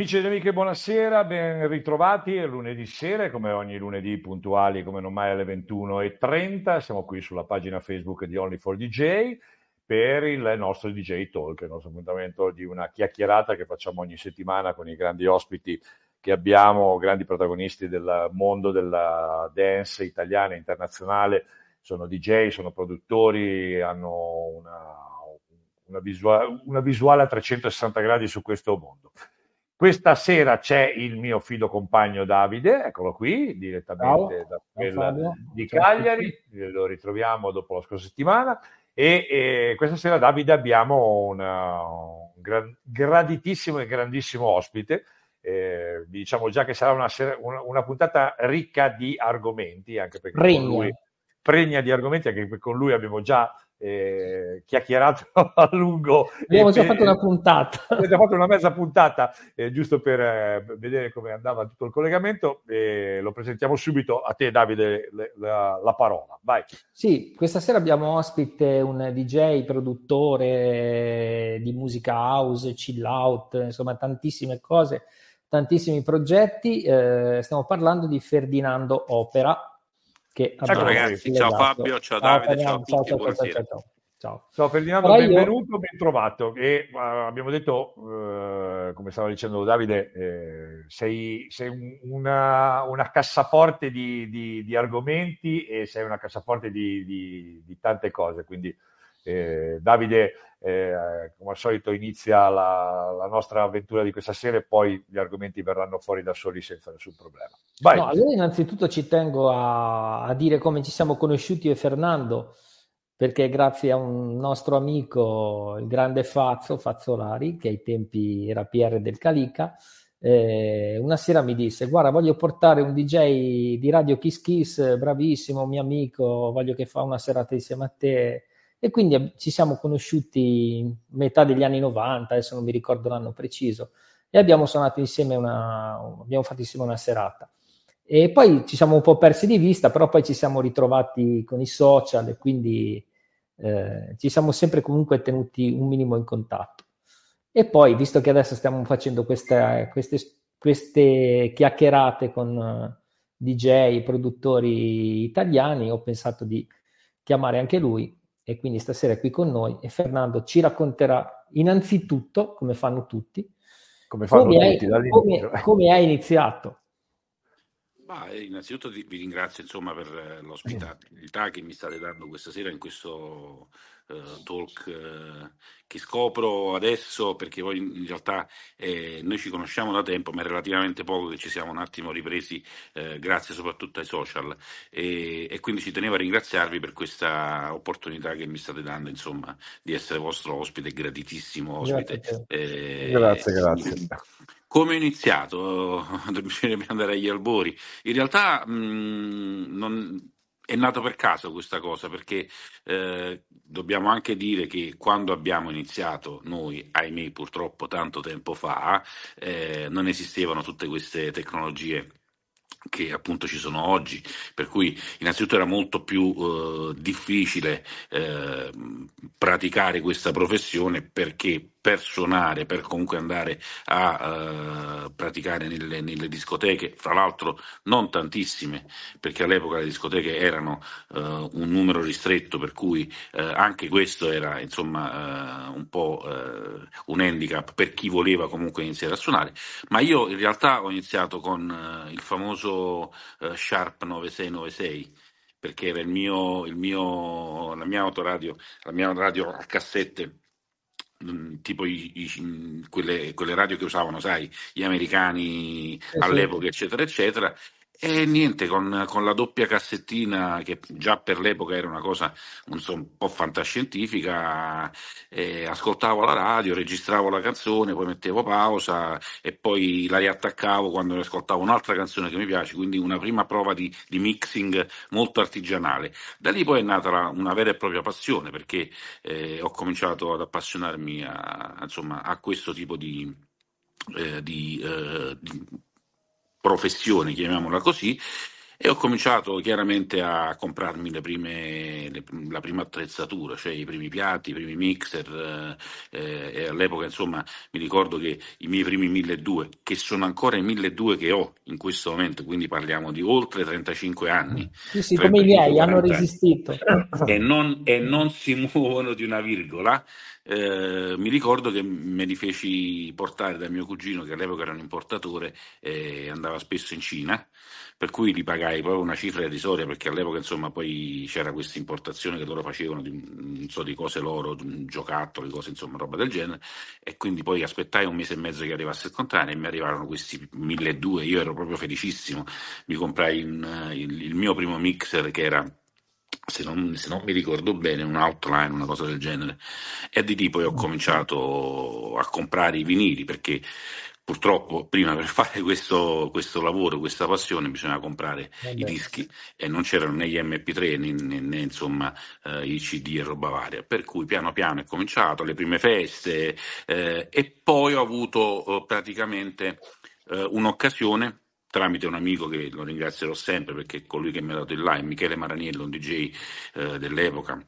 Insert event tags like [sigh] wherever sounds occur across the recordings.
Amici ed amiche, buonasera, ben ritrovati. È lunedì sera, come ogni lunedì, puntuali come non mai alle 21.30. Siamo qui sulla pagina Facebook di Only4DJ per il nostro DJ Talk, il nostro appuntamento di una chiacchierata che facciamo ogni settimana con i grandi ospiti che abbiamo, grandi protagonisti del mondo della dance italiana e internazionale. Sono DJ, sono produttori, hanno una, una, visuale, una visuale a 360 gradi su questo mondo. Questa sera c'è il mio fido compagno Davide, eccolo qui, direttamente Ciao. da quella di Cagliari, lo ritroviamo dopo la scorsa settimana. E, e questa sera, Davide, abbiamo una, un gran, graditissimo e grandissimo ospite. Eh, diciamo già che sarà una, sera, una, una, puntata ricca di argomenti, anche perché con lui pregna di argomenti anche con lui abbiamo già eh, chiacchierato [laughs] a lungo. Abbiamo già pe- fatto una puntata. Abbiamo già fatto una mezza puntata, eh, giusto per eh, vedere come andava tutto il collegamento. lo presentiamo subito a te, Davide, le, la, la, parola. Vai. Sì, questa sera abbiamo ospite un DJ, produttore di musica house, chill out, insomma tantissime cose, tantissimi progetti. Eh, stiamo parlando di Ferdinando Opera che ciao ragazzi, ciao Fabio, ciao Davide, ciao, ciao, ciao, ciao, ciao, ciao. Ciao Ferdinando, Però benvenuto, io... ben trovato. E uh, abbiamo detto, uh, come stava dicendo Davide, eh, sei, sei una, una, cassaforte di, di, di, argomenti e sei una cassaforte di, di tante cose. Quindi eh, Davide eh, come al solito inizia la, la, nostra avventura di questa sera e poi gli argomenti verranno fuori da soli senza nessun problema. Vai. No, allora innanzitutto ci tengo a, a, dire come ci siamo conosciuti io e Fernando, perché grazie a un nostro amico, il grande Fazzo, Fazzolari, che ai tempi era PR del Calica, eh, una sera mi disse guarda voglio portare un DJ di Radio Kiss Kiss, bravissimo, mio amico, voglio che fa una serata insieme a te e quindi ci siamo conosciuti metà degli anni 90, adesso non mi ricordo l'anno preciso, e abbiamo suonato insieme una, abbiamo fatto insieme una serata. E poi ci siamo un po' persi di vista, però poi ci siamo ritrovati con i social e quindi eh, ci siamo sempre comunque tenuti un minimo in contatto. E poi, visto che adesso stiamo facendo questa, queste, queste, chiacchierate con DJ, produttori italiani, ho pensato di chiamare anche lui e quindi stasera è qui con noi e Fernando ci racconterà innanzitutto, come fanno tutti, come, fanno come, tutti hai, come, come hai iniziato. Ma eh, innanzitutto vi ringrazio insomma, per eh, l'ospitalità eh. che mi state dando questa sera in questo eh, talk eh, che scopro adesso perché poi in realtà eh, noi ci conosciamo da tempo ma è relativamente poco che ci siamo un attimo ripresi eh, grazie soprattutto ai social e, e, quindi ci tenevo a ringraziarvi per questa opportunità che mi state dando insomma di essere vostro ospite gratitissimo ospite grazie eh, grazie, grazie. Come ho iniziato? [laughs] Bisognerebbe andare agli albori. In realtà mh, mm, non, è nato per caso questa cosa perché eh, dobbiamo anche dire che quando abbiamo iniziato noi, ahimè purtroppo tanto tempo fa, eh, non esistevano tutte queste tecnologie che appunto ci sono oggi, per cui innanzitutto era molto più eh, difficile eh, praticare questa professione perché per suonare, per comunque andare a eh, praticare nelle, nelle, discoteche, fra l'altro non tantissime, perché all'epoca le discoteche erano eh, un numero ristretto, per cui eh, anche questo era insomma eh, un po' eh, un handicap per chi voleva comunque iniziare a suonare, ma io in realtà ho iniziato con eh, il famoso Sharp 9696 perché era il mio, il mio, la mia autoradio, la mia radio a cassette Mm, tipo i, i, mm, quelle, quelle, radio che usavano, sai, gli americani esatto. all'epoca, eccetera, eccetera, e niente, con, con, la doppia cassettina, che già per l'epoca era una cosa non so, un po' fantascientifica, eh, ascoltavo la radio, registravo la canzone, poi mettevo pausa e poi la riattaccavo quando ascoltavo un'altra canzone che mi piace, quindi una prima prova di, di mixing molto artigianale. Da lì poi è nata la, una vera e propria passione, perché eh, ho cominciato ad appassionarmi a, insomma, a questo tipo di, eh, di, eh, di, professione, chiamiamola così, e ho cominciato chiaramente a comprarmi le prime, le, la prima attrezzatura, cioè i primi piatti, i primi mixer. Eh, eh e all'epoca, insomma, mi ricordo che i miei primi 1200, che sono ancora i 1200 che ho in questo momento, quindi parliamo di oltre 35 anni. Sì, sì, come i miei hanno resistito. E non, e non si muovono di una virgola eh, mi ricordo che me li feci portare da mio cugino, che all'epoca era un importatore e andava spesso in Cina, per cui li pagai proprio una cifra irrisoria, perché all'epoca insomma poi c'era questa importazione che loro facevano di, so, di cose loro, giocattoli, cose insomma, roba del genere, e quindi poi aspettai un mese e mezzo che arrivasse il contrario e mi arrivarono questi 1200, io ero proprio felicissimo, mi comprai in, in, il mio primo mixer che era se non, se non, mi ricordo bene, un outline, una cosa del genere. E di lì poi ho cominciato a comprare i vinili perché purtroppo prima per [laughs] fare questo, questo lavoro, questa passione, bisognava comprare eh i dischi e non c'erano né gli MP3 né, né, né insomma eh, i CD e roba varia. Per cui piano piano è cominciato, le prime feste eh, e poi ho avuto eh, praticamente eh, un'occasione tramite un amico che lo ringrazierò sempre perché è colui che mi ha dato il live, Michele Maraniello, un DJ eh, dell'epoca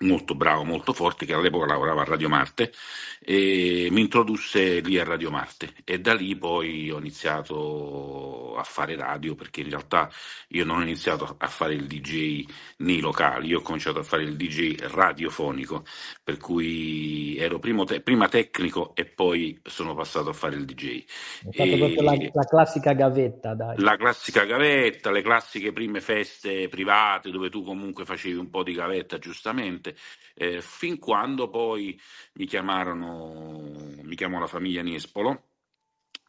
molto bravo, molto forte, che all'epoca lavorava a Radio Marte, e mi introdusse lì a Radio Marte e da lì poi ho iniziato a fare radio perché in realtà io non ho iniziato a fare il DJ nei locali, io ho cominciato a fare il DJ radiofonico, per cui ero te- prima tecnico e poi sono passato a fare il DJ. E... La, la, classica gavetta, dai. La classica gavetta, le classiche prime feste private dove tu comunque facevi un po' di gavetta giustamente niente. Eh, fin quando poi mi chiamarono, mi chiamò la famiglia Nespolo,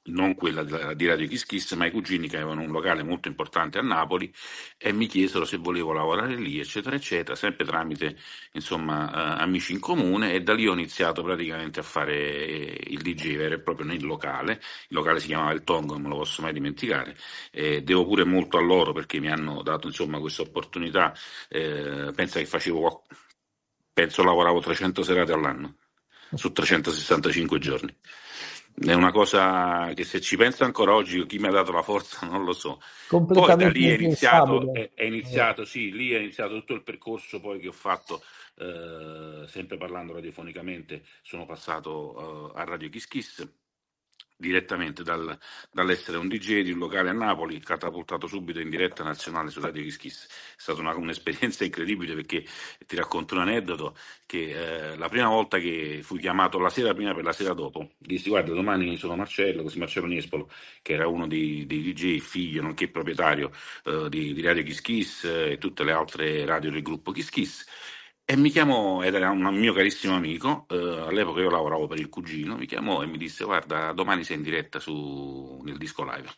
non quella di Radio Kiss Kiss, ma i cugini che avevano un locale molto importante a Napoli e mi chiesero se volevo lavorare lì, eccetera, eccetera, sempre tramite insomma, eh, amici in comune e da lì ho iniziato praticamente a fare eh, il DJ vero e proprio nel locale, il locale si chiamava Il Tongo, non me lo posso mai dimenticare, e devo pure molto a loro perché mi hanno dato insomma, questa opportunità, eh, pensa che facevo penso lavoravo 300 serate all'anno, su 365 giorni. È una cosa che se ci penso ancora oggi, chi mi ha dato la forza [laughs] non lo so. Poi da lì è iniziato, è, è iniziato sì, lì è iniziato tutto il percorso poi che ho fatto, eh, sempre parlando radiofonicamente, sono passato eh, a Radio Kiss Kiss, direttamente dal, dall'essere un DJ di un locale a Napoli, catapultato subito in diretta nazionale su Radio Kiss È stata una, un'esperienza [laughs] incredibile perché ti racconto un aneddoto che eh, la prima volta che fui chiamato la sera prima per la sera dopo, dissi guarda domani sono Marcello, così Marcello Nespolo, che era uno dei, dei DJ, figlio, nonché proprietario eh, di, di, Radio Kiss Kiss eh, e tutte le altre radio del gruppo Kiss Kiss e mi chiamò, ed era un mio carissimo amico, eh, all'epoca io lavoravo per il cugino, mi chiamò e mi disse guarda domani sei in diretta su, nel disco live.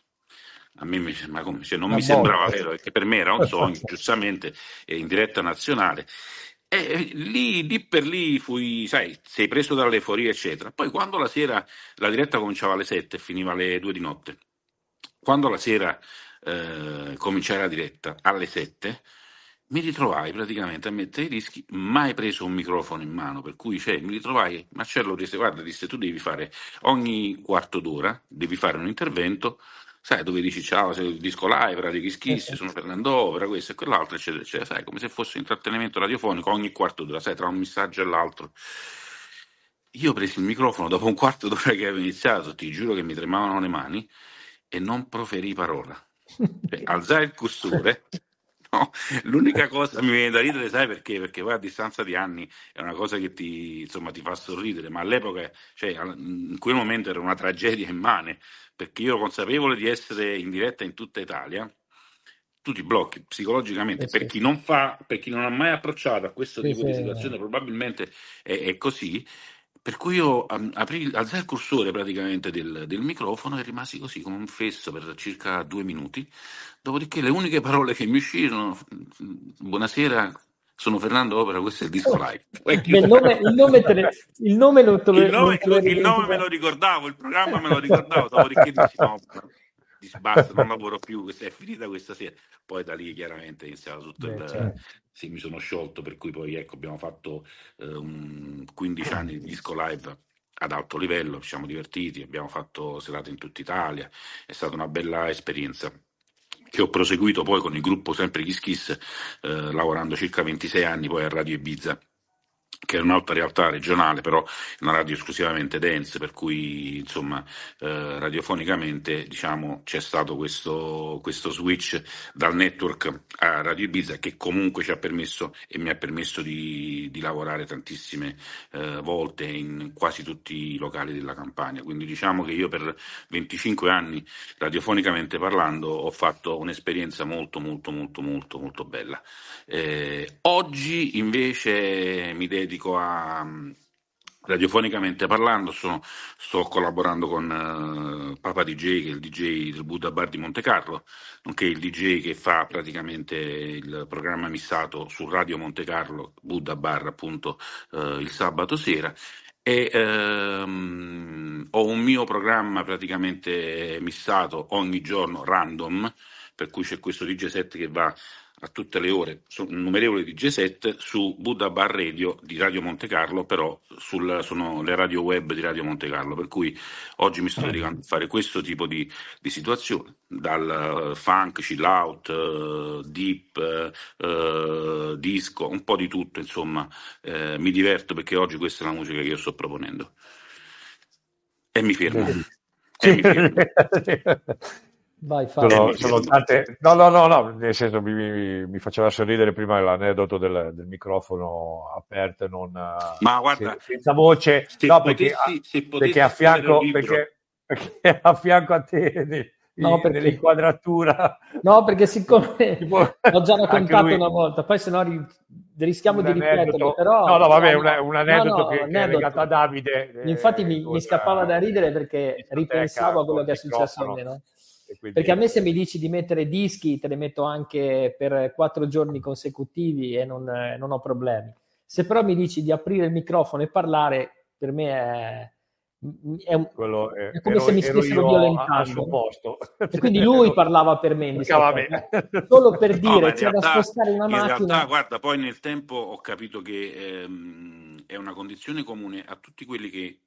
A me mi, ma come, cioè, non la mi morte. sembrava vero, perché per me era un [laughs] sogno, giustamente, eh, in diretta nazionale. E lì, lì, per lì fui, sai, sei preso dall'euforia, eccetera. Poi quando la sera, la diretta cominciava alle 7 e finiva alle 2 di notte. Quando la sera eh, cominciai la diretta alle 7, mi ritrovai praticamente a mettere i dischi, mai preso un microfono in mano, per cui cioè, mi ritrovai, Marcello disse guarda, disse tu devi fare ogni quarto d'ora, devi fare un intervento, sai, dove dici ciao, sei il disco live, Radio Chischiss, eh, eh, sono Fernando Opera, questo e quell'altro, eccetera, eccetera, sai, come se fosse un intrattenimento radiofonico ogni quarto d'ora, sai, tra un messaggio e l'altro. Io presi il microfono dopo un quarto d'ora che avevo iniziato, ti giuro che mi tremavano le mani, e non proferì parola. Cioè, [laughs] alzai il custode. [laughs] l'unica cosa mi viene da ridere, sai perché? Perché poi a distanza di anni è una cosa che ti, insomma, ti fa sorridere, ma all'epoca, cioè, in quel momento era una tragedia immane, perché io ero consapevole di essere in diretta in tutta Italia, tu ti blocchi psicologicamente. Eh sì. per, chi fa, per, chi non ha mai approcciato a questo sì, tipo sì, di situazione, eh. probabilmente è, è, così. Per cui io um, aprì, alzai il cursore praticamente del, del, microfono e rimasi così come un fesso per circa due minuti, dopodiché le uniche parole che mi uscirono, mm, buonasera, sono Fernando Opera, questo è il disco live. [laughs] Ecco. Il nome, il, nome le, il nome, lo, il nome, lo, lo, il nome me lo ricordavo, il programma me lo ricordavo, dopodiché dici no, basta, non [laughs] lavoro più, è finita questa sera. Poi da lì chiaramente è iniziato tutto Beh, il... Certo. Sì, mi sono sciolto, per cui poi ecco, abbiamo fatto eh, 15 ah. anni di disco live ad alto livello, ci siamo divertiti, abbiamo fatto serate in tutta Italia, è stata una bella esperienza che ho proseguito poi con il gruppo sempre gli Skis, eh, lavorando circa 26 anni poi a Radio Ibiza che è un'altra realtà regionale, però è una radio esclusivamente dance, per cui insomma eh, radiofonicamente diciamo, c'è stato questo, questo, switch dal network a Radio Ibiza che comunque ci ha permesso e mi ha permesso di, di lavorare tantissime eh, volte in quasi tutti i locali della campagna. Quindi diciamo che io per 25 anni radiofonicamente parlando ho fatto un'esperienza molto molto molto molto molto bella. Eh, oggi invece mi dedico dedico a mm, radiofonicamente parlando, sono, sto collaborando con uh, Papa DJ, che è il DJ del Buddha Bar di Monte Carlo, nonché il DJ che fa praticamente il programma missato su Radio Monte Carlo, Buddha Bar appunto, uh, il sabato sera. E um, ho un mio programma praticamente missato ogni giorno random, per cui c'è questo DJ set che va a tutte le ore innumerevoli di G7 su Buddha Bar Radio di Radio Monte Carlo, però sul, sono le radio web di Radio Monte Carlo, per cui oggi mi sto ah. dedicando a fare questo tipo di, di situazione, dal eh, funk, chill out, eh, deep, eh, eh, disco, un po' di tutto, insomma, eh, mi diverto perché oggi questa è la musica che io sto proponendo. E mi fermo. E mi fermo. [laughs] Vai, sono, eh, sono tante... No, no, no, no, nel senso mi, mi, mi faceva sorridere prima l'aneddoto del, del microfono aperto, non Ma guarda, senza voce, se no, potessi, perché, a, perché, a fianco, perché, perché a fianco a te no, perché... nell'inquadratura. No, perché siccome [laughs] tipo, l'ho [laughs] già raccontato lui... una volta, poi se no ri... rischiamo un di ripeterlo. Però... No, no, vabbè, un, un aneddoto no, no, che, aneddoto. è legato a Davide. Infatti eh, mi, mi, scappava da ridere perché ripensavo a quello che è successo a me. No? Quindi... Perché a me se mi dici di mettere dischi, te li metto anche per quattro giorni consecutivi e non, eh, non ho problemi. Se però mi dici di aprire il microfono e parlare, per me è, è, un, è, è, come ero, se mi stessero violentando posto. e quindi lui [laughs] parlava per me, [laughs] solo per dire no, c'è realtà, da spostare una macchina in realtà guarda poi nel tempo ho capito che ehm, è una condizione comune a tutti quelli che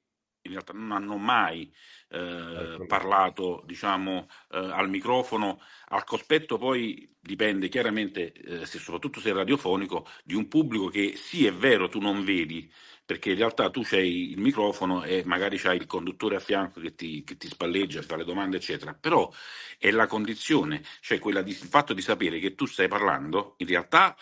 in realtà non hanno mai eh, parlato diciamo, eh, al microfono, al cospetto poi dipende chiaramente, eh, se, soprattutto se è radiofonico, di un pubblico che sì è vero tu non vedi, perché in realtà tu c'hai il microfono e magari c'hai il conduttore a fianco che ti, che ti spalleggia, fa le domande eccetera, però è la condizione, cioè quella di, il fatto di sapere che tu stai parlando, in realtà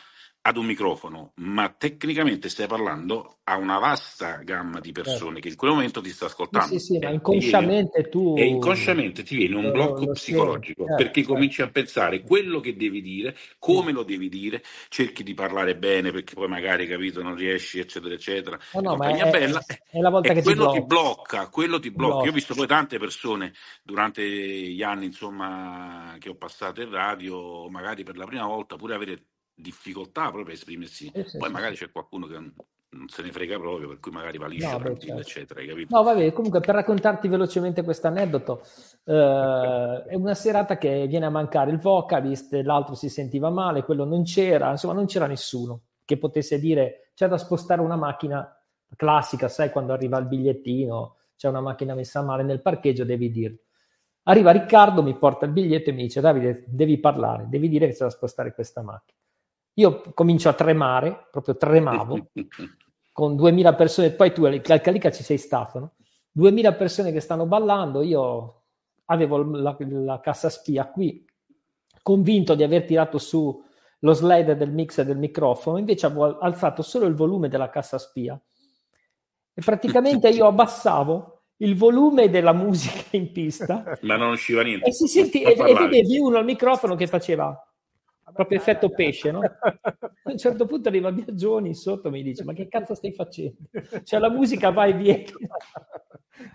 ad un microfono, ma tecnicamente stai parlando a una vasta gamma di certo. persone eh. che in quel momento ti sta ascoltando. Sì, sì, sì ma eh, inconsciamente viene, tu... E inconsciamente ti viene un blocco psicologico, eh, perché eh. cominci a pensare quello che devi dire, come lo devi dire, cerchi di parlare bene, perché poi magari, capito, non riesci, eccetera, eccetera. No, no, ma è, bella, è la volta che quello ti blocca, quello ti blocca. blocca. Io ho visto poi tante persone durante gli anni, insomma, che ho passato in radio, magari per la prima volta, pure avere difficoltà proprio a esprimersi. Eh sì, Poi sì, magari c'è qualcuno che non se ne frega proprio, per cui magari va liscio, no, tranquillo, certo. eccetera. No, vabbè, comunque per raccontarti velocemente questo aneddoto, eh, è una serata che viene a mancare il vocalist, l'altro si sentiva male, quello non c'era, insomma non c'era nessuno che potesse dire c'è da spostare una macchina classica, sai quando arriva il bigliettino, c'è una macchina messa male nel parcheggio, devi dirlo. Arriva Riccardo, mi porta il biglietto e mi dice Davide, devi parlare, devi dire che c'è da spostare questa macchina. Io comincio a tremare, proprio tremavo, [laughs] con 2000 persone, poi tu al Calica ci sei stato, no? 2000 persone che stanno ballando, io avevo la, la cassa spia qui, convinto di aver tirato su lo slide del mix e del microfono, invece avevo alzato solo il volume della cassa spia e praticamente io abbassavo il volume della musica in pista. [laughs] Ma non usciva niente. E si senti, e, e vedevi uno al microfono che faceva proprio ah, effetto pesce, no? [laughs] A un certo punto arriva Biagioni sotto e mi dice, ma che cazzo stai facendo? Cioè la musica va e viene.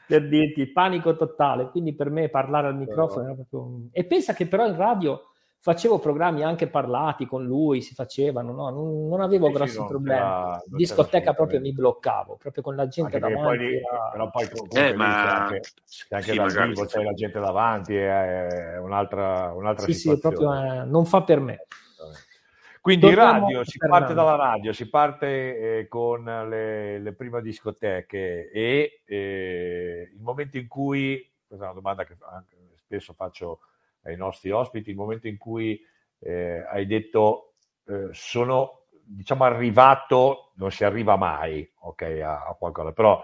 per dirti, panico totale. Quindi per me parlare al microfono però... era proprio... E pensa che però in radio facevo programmi anche parlati con lui, si facevano, no? non, non, avevo Invece grossi non problemi. La, discoteca proprio mi bloccavo, proprio con la gente anche davanti. Poi, era... Però poi comunque eh, ma... anche, anche sì, dal vivo c'è la gente davanti, eh, è un'altra, un'altra sì, situazione. Sì, proprio, eh, non fa per me. Quindi Torniamo radio, si Fernando. parte dalla radio, si parte eh, con le, le, prime discoteche e eh, il momento in cui, questa è una domanda che anche, spesso faccio ai nostri ospiti, il momento in cui eh, hai detto eh, sono diciamo arrivato, non si arriva mai okay, a, a, qualcosa, però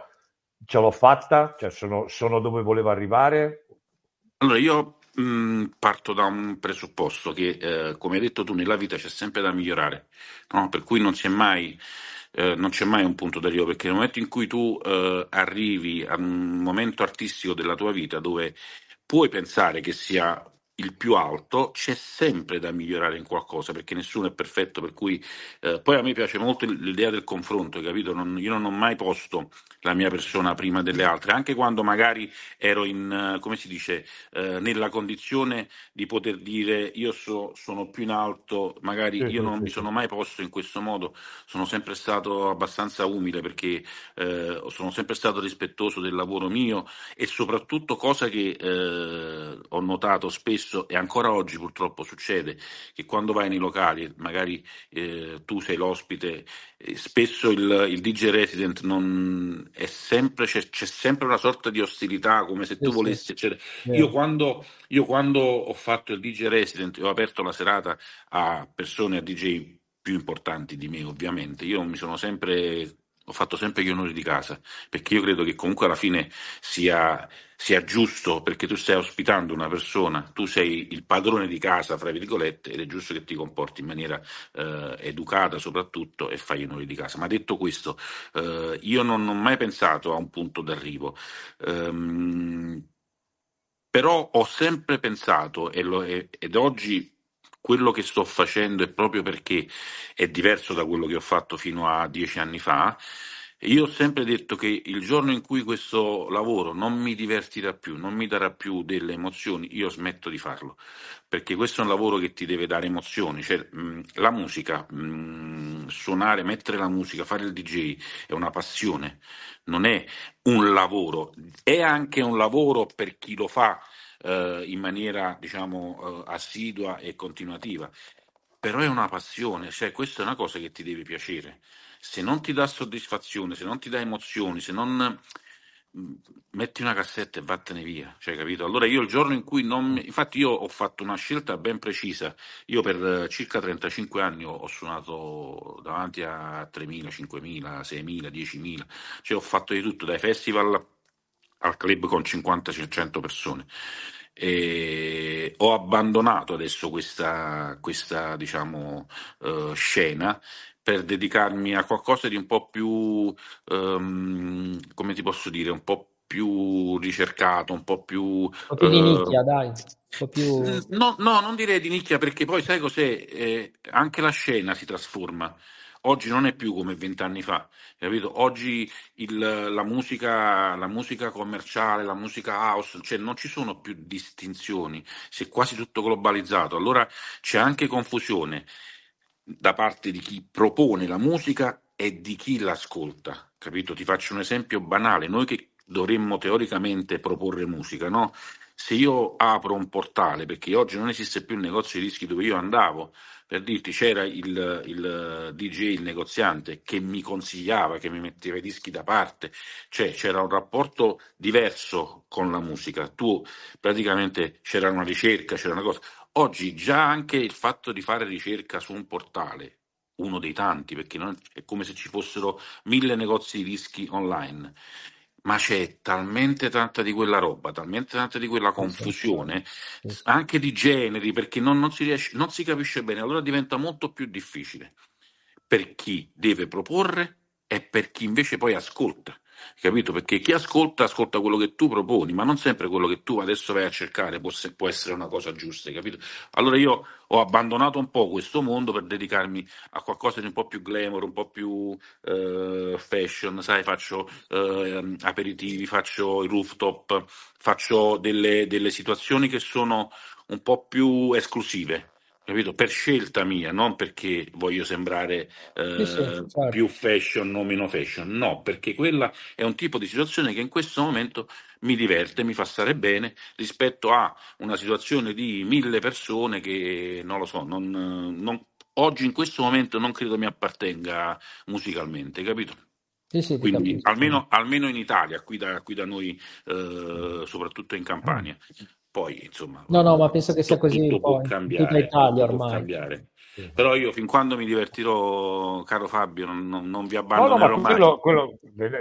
ce l'ho fatta, cioè sono, sono dove volevo arrivare. Allora io mh, mm, parto da un presupposto che, eh, come hai detto tu, nella vita c'è sempre da migliorare, no? per cui non c'è mai... Eh, non c'è mai un punto d'arrivo perché nel momento in cui tu eh, arrivi a un momento artistico della tua vita dove puoi pensare che sia il più alto, c'è sempre da migliorare in qualcosa perché nessuno è perfetto. Per cui eh, poi a me piace molto l'idea del confronto, capito? Non, io non ho mai posto la mia persona prima delle altre, anche quando magari ero in, eh, come si dice, eh, nella condizione di poter dire io so, sono più in alto, magari io non mi sono mai posto in questo modo, sono sempre stato abbastanza umile perché eh, sono sempre stato rispettoso del lavoro mio e soprattutto cosa che eh, ho notato spesso spesso e ancora oggi purtroppo succede che quando vai nei locali, magari eh, tu sei l'ospite, eh, spesso il, il, DJ resident non è sempre, c'è, c'è, sempre una sorta di ostilità come se tu sì, volessi. Cioè, io, quando, io quando ho fatto il DJ resident e ho aperto la serata a persone, a DJ più importanti di me ovviamente, io mi sono sempre ho fatto sempre gli onori di casa, perché io credo che comunque alla fine sia, sia, giusto, perché tu stai ospitando una persona, tu sei il padrone di casa, fra virgolette, ed è giusto che ti comporti in maniera eh, educata soprattutto e fai gli onori di casa. Ma detto questo, eh, io non, non, ho mai pensato a un punto d'arrivo. Um, però ho sempre pensato, lo, ed oggi quello che sto facendo è proprio perché è diverso da quello che ho fatto fino a dieci anni fa. Io ho sempre detto che il giorno in cui questo lavoro non mi divertirà più, non mi darà più delle emozioni, io smetto di farlo, perché questo è un lavoro che ti deve dare emozioni, cioè, mm, la musica, mm, suonare, mettere la musica, fare il DJ è una passione, non è un lavoro, è anche un lavoro per chi lo fa eh, in maniera diciamo, eh, assidua e continuativa, però è una passione, cioè questa è una cosa che ti deve piacere. Se non ti dà soddisfazione, se non ti dà emozioni, se non mm, metti una cassetta e vattene via, cioè, capito? Allora io il giorno in cui non mi... infatti io ho fatto una scelta ben precisa. Io per eh, circa 35 anni ho suonato davanti a 3.000, 5.000, 6.000, 10.000, cioè ho fatto di tutto, dai festival al club con 50-100 cioè, persone. E eh, ho abbandonato adesso questa, questa diciamo, uh, scena per dedicarmi a qualcosa di un po' più, um, come ti posso dire, un po' più ricercato, un po' più... Un po' più di eh, nicchia, dai. Più... No, no, non direi di nicchia perché poi sai cos'è? Eh, anche la scena si trasforma oggi non è più come vent'anni fa, capito? Oggi il, la, musica, la, musica, commerciale, la musica house, cioè non ci sono più distinzioni, si è quasi tutto globalizzato, allora c'è anche confusione da parte di chi propone la musica e di chi l'ascolta, capito? Ti faccio un esempio banale, noi che dovremmo teoricamente proporre musica, no? Se io apro un portale, perché oggi non esiste più il negozio di dischi dove io andavo, per dirti c'era il, il, DJ, il negoziante, che mi consigliava, che mi metteva i dischi da parte, cioè c'era un rapporto diverso con la musica, tu praticamente c'era una ricerca, c'era una cosa. Oggi già anche il fatto di fare ricerca su un portale, uno dei tanti, perché non, è come se ci fossero mille negozi di dischi online ma c'è talmente tanta di quella roba, talmente tanta di quella confusione, anche di generi, perché non, non, si, riesce, non si capisce bene, allora diventa molto più difficile per chi deve proporre e per chi invece poi ascolta capito? Perché chi ascolta ascolta quello che tu proponi, ma non sempre quello che tu adesso vai a cercare può, può essere una cosa giusta, capito? Allora io ho abbandonato un po' questo mondo per dedicarmi a qualcosa di un po' più glamour, un po' più eh, fashion, sai, faccio eh, aperitivi, faccio i rooftop, faccio delle, delle situazioni che sono un po' più esclusive capito? Per scelta mia, non perché voglio sembrare eh, certo. più fashion o meno fashion, no, perché quella è un tipo di situazione che in questo momento mi diverte, mi fa stare bene rispetto a una situazione di mille persone che non lo so, non, non, oggi in questo momento non credo mi appartenga musicalmente, capito? Sì, Quindi almeno, almeno, in Italia, qui da, qui da noi, eh, soprattutto in Campania. Poi, insomma... No, no, ma eh, penso che sia così tutto può cambiare, tutta Italia ormai. Può cambiare. Però io fin quando mi divertirò, caro Fabio, non, non, non vi abbandonerò no, no, ma quello, quello,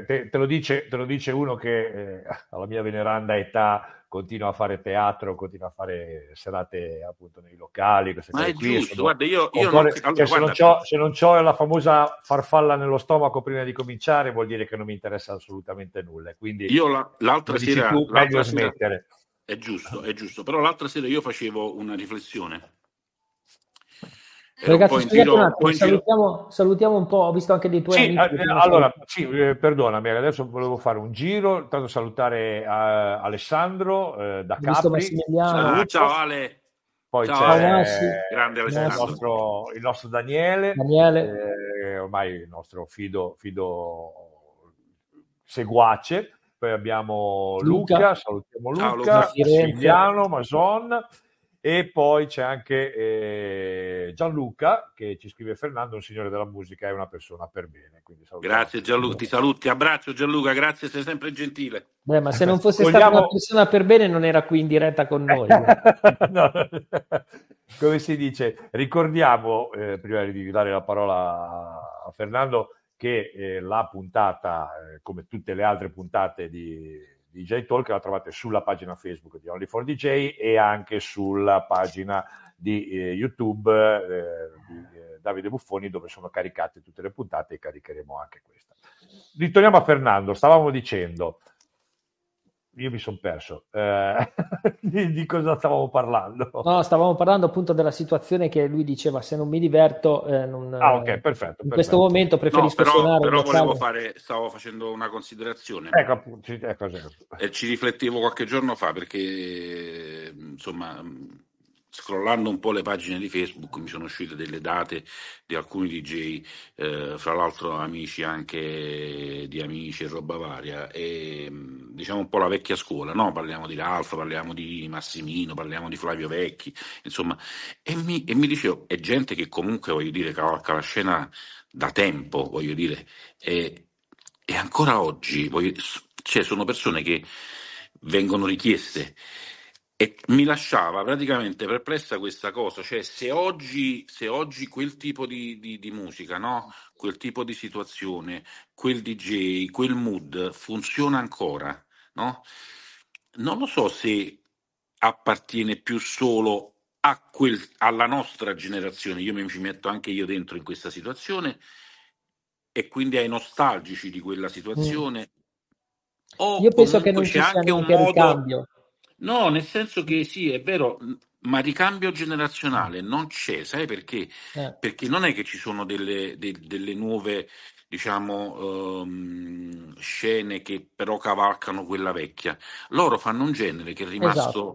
te, te, lo dice, te, lo dice, uno che eh, alla mia veneranda età continua a fare teatro, continua a fare serate appunto nei locali. Ma è qui, giusto, sono, guarda, io, io non, cioè, allora, se, guarda, non se, non ho la famosa farfalla nello stomaco prima di cominciare vuol dire che non mi interessa assolutamente nulla. Quindi io la, l'altra sera... Tu, l'altra meglio sera... smettere. È giusto, è giusto. Però l'altra sera io facevo una riflessione. Ragazzi, un giro, un attimo, un salutiamo, salutiamo, un po', ho visto anche dei tuoi sì, amici. Eh, eh allora, sì, eh, perdonami, adesso volevo fare un giro, intanto salutare eh, Alessandro eh, da ho Capri. Ciao, ciao Ale. Poi ciao, c'è Massi. grande Alessandro. Il nostro, il nostro Daniele, Daniele. Eh, ormai il nostro fido, fido seguace poi abbiamo Luca, Luca salutiamo Luca, Massimiliano, Mason e poi c'è anche eh, Gianluca che ci scrive Fernando, un signore della musica, è una persona per bene. Grazie Gianluca, ti saluti, abbraccio Gianluca, grazie, sei sempre gentile. Beh, ma se non fosse Vogliamo... stata una persona per bene non era qui in diretta con noi. Eh. [laughs] no. [laughs] Come si dice, ricordiamo, eh, prima di dare la parola a Fernando, che eh, la puntata, eh, come tutte le altre puntate di, di DJ Talk, la trovate sulla pagina Facebook di Only4DJ e anche sulla pagina di eh, YouTube eh, di eh, Davide Buffoni, dove sono caricate tutte le puntate e caricheremo anche questa. Ritorniamo a Fernando, stavamo dicendo io mi sono perso eh, [laughs] di, di, cosa stavamo parlando. No, stavamo parlando appunto della situazione che lui diceva: se non mi diverto, eh, non, ah, ok, eh, perfetto. In questo momento preferisco no, però, suonare. Però volevo fare, stavo facendo una considerazione. Ecco, appunto, ecco, certo. ci riflettevo qualche giorno fa perché insomma scrollando un po' le pagine di Facebook mi sono uscite delle date di alcuni DJ, eh, fra l'altro amici anche di amici e roba varia, e mm, diciamo un po' la vecchia scuola, no? Parliamo di Ralfa, parliamo di Massimino, parliamo di Flavio Vecchi, insomma, e mi, e mi dicevo, è gente che comunque, voglio dire, cavalca la scena da tempo, voglio dire, e, e ancora oggi, voglio, cioè, sono persone che vengono richieste e mi lasciava praticamente perplessa questa cosa, cioè se oggi, se oggi quel tipo di, di, di musica, no? quel tipo di situazione, quel DJ, quel mood funziona ancora, no? non lo so se appartiene più solo quel, alla nostra generazione, io mi ci metto anche io dentro in questa situazione, e quindi ai nostalgici di quella mm. situazione. Mm. O io penso che non ci sia anche un modo... cambio. No, nel senso che sì, è vero, ma ricambio generazionale non c'è, sai perché? Eh. Perché non è che ci sono delle, de, delle nuove, diciamo, um, scene che però cavalcano quella vecchia. Loro fanno un genere che è rimasto, esatto.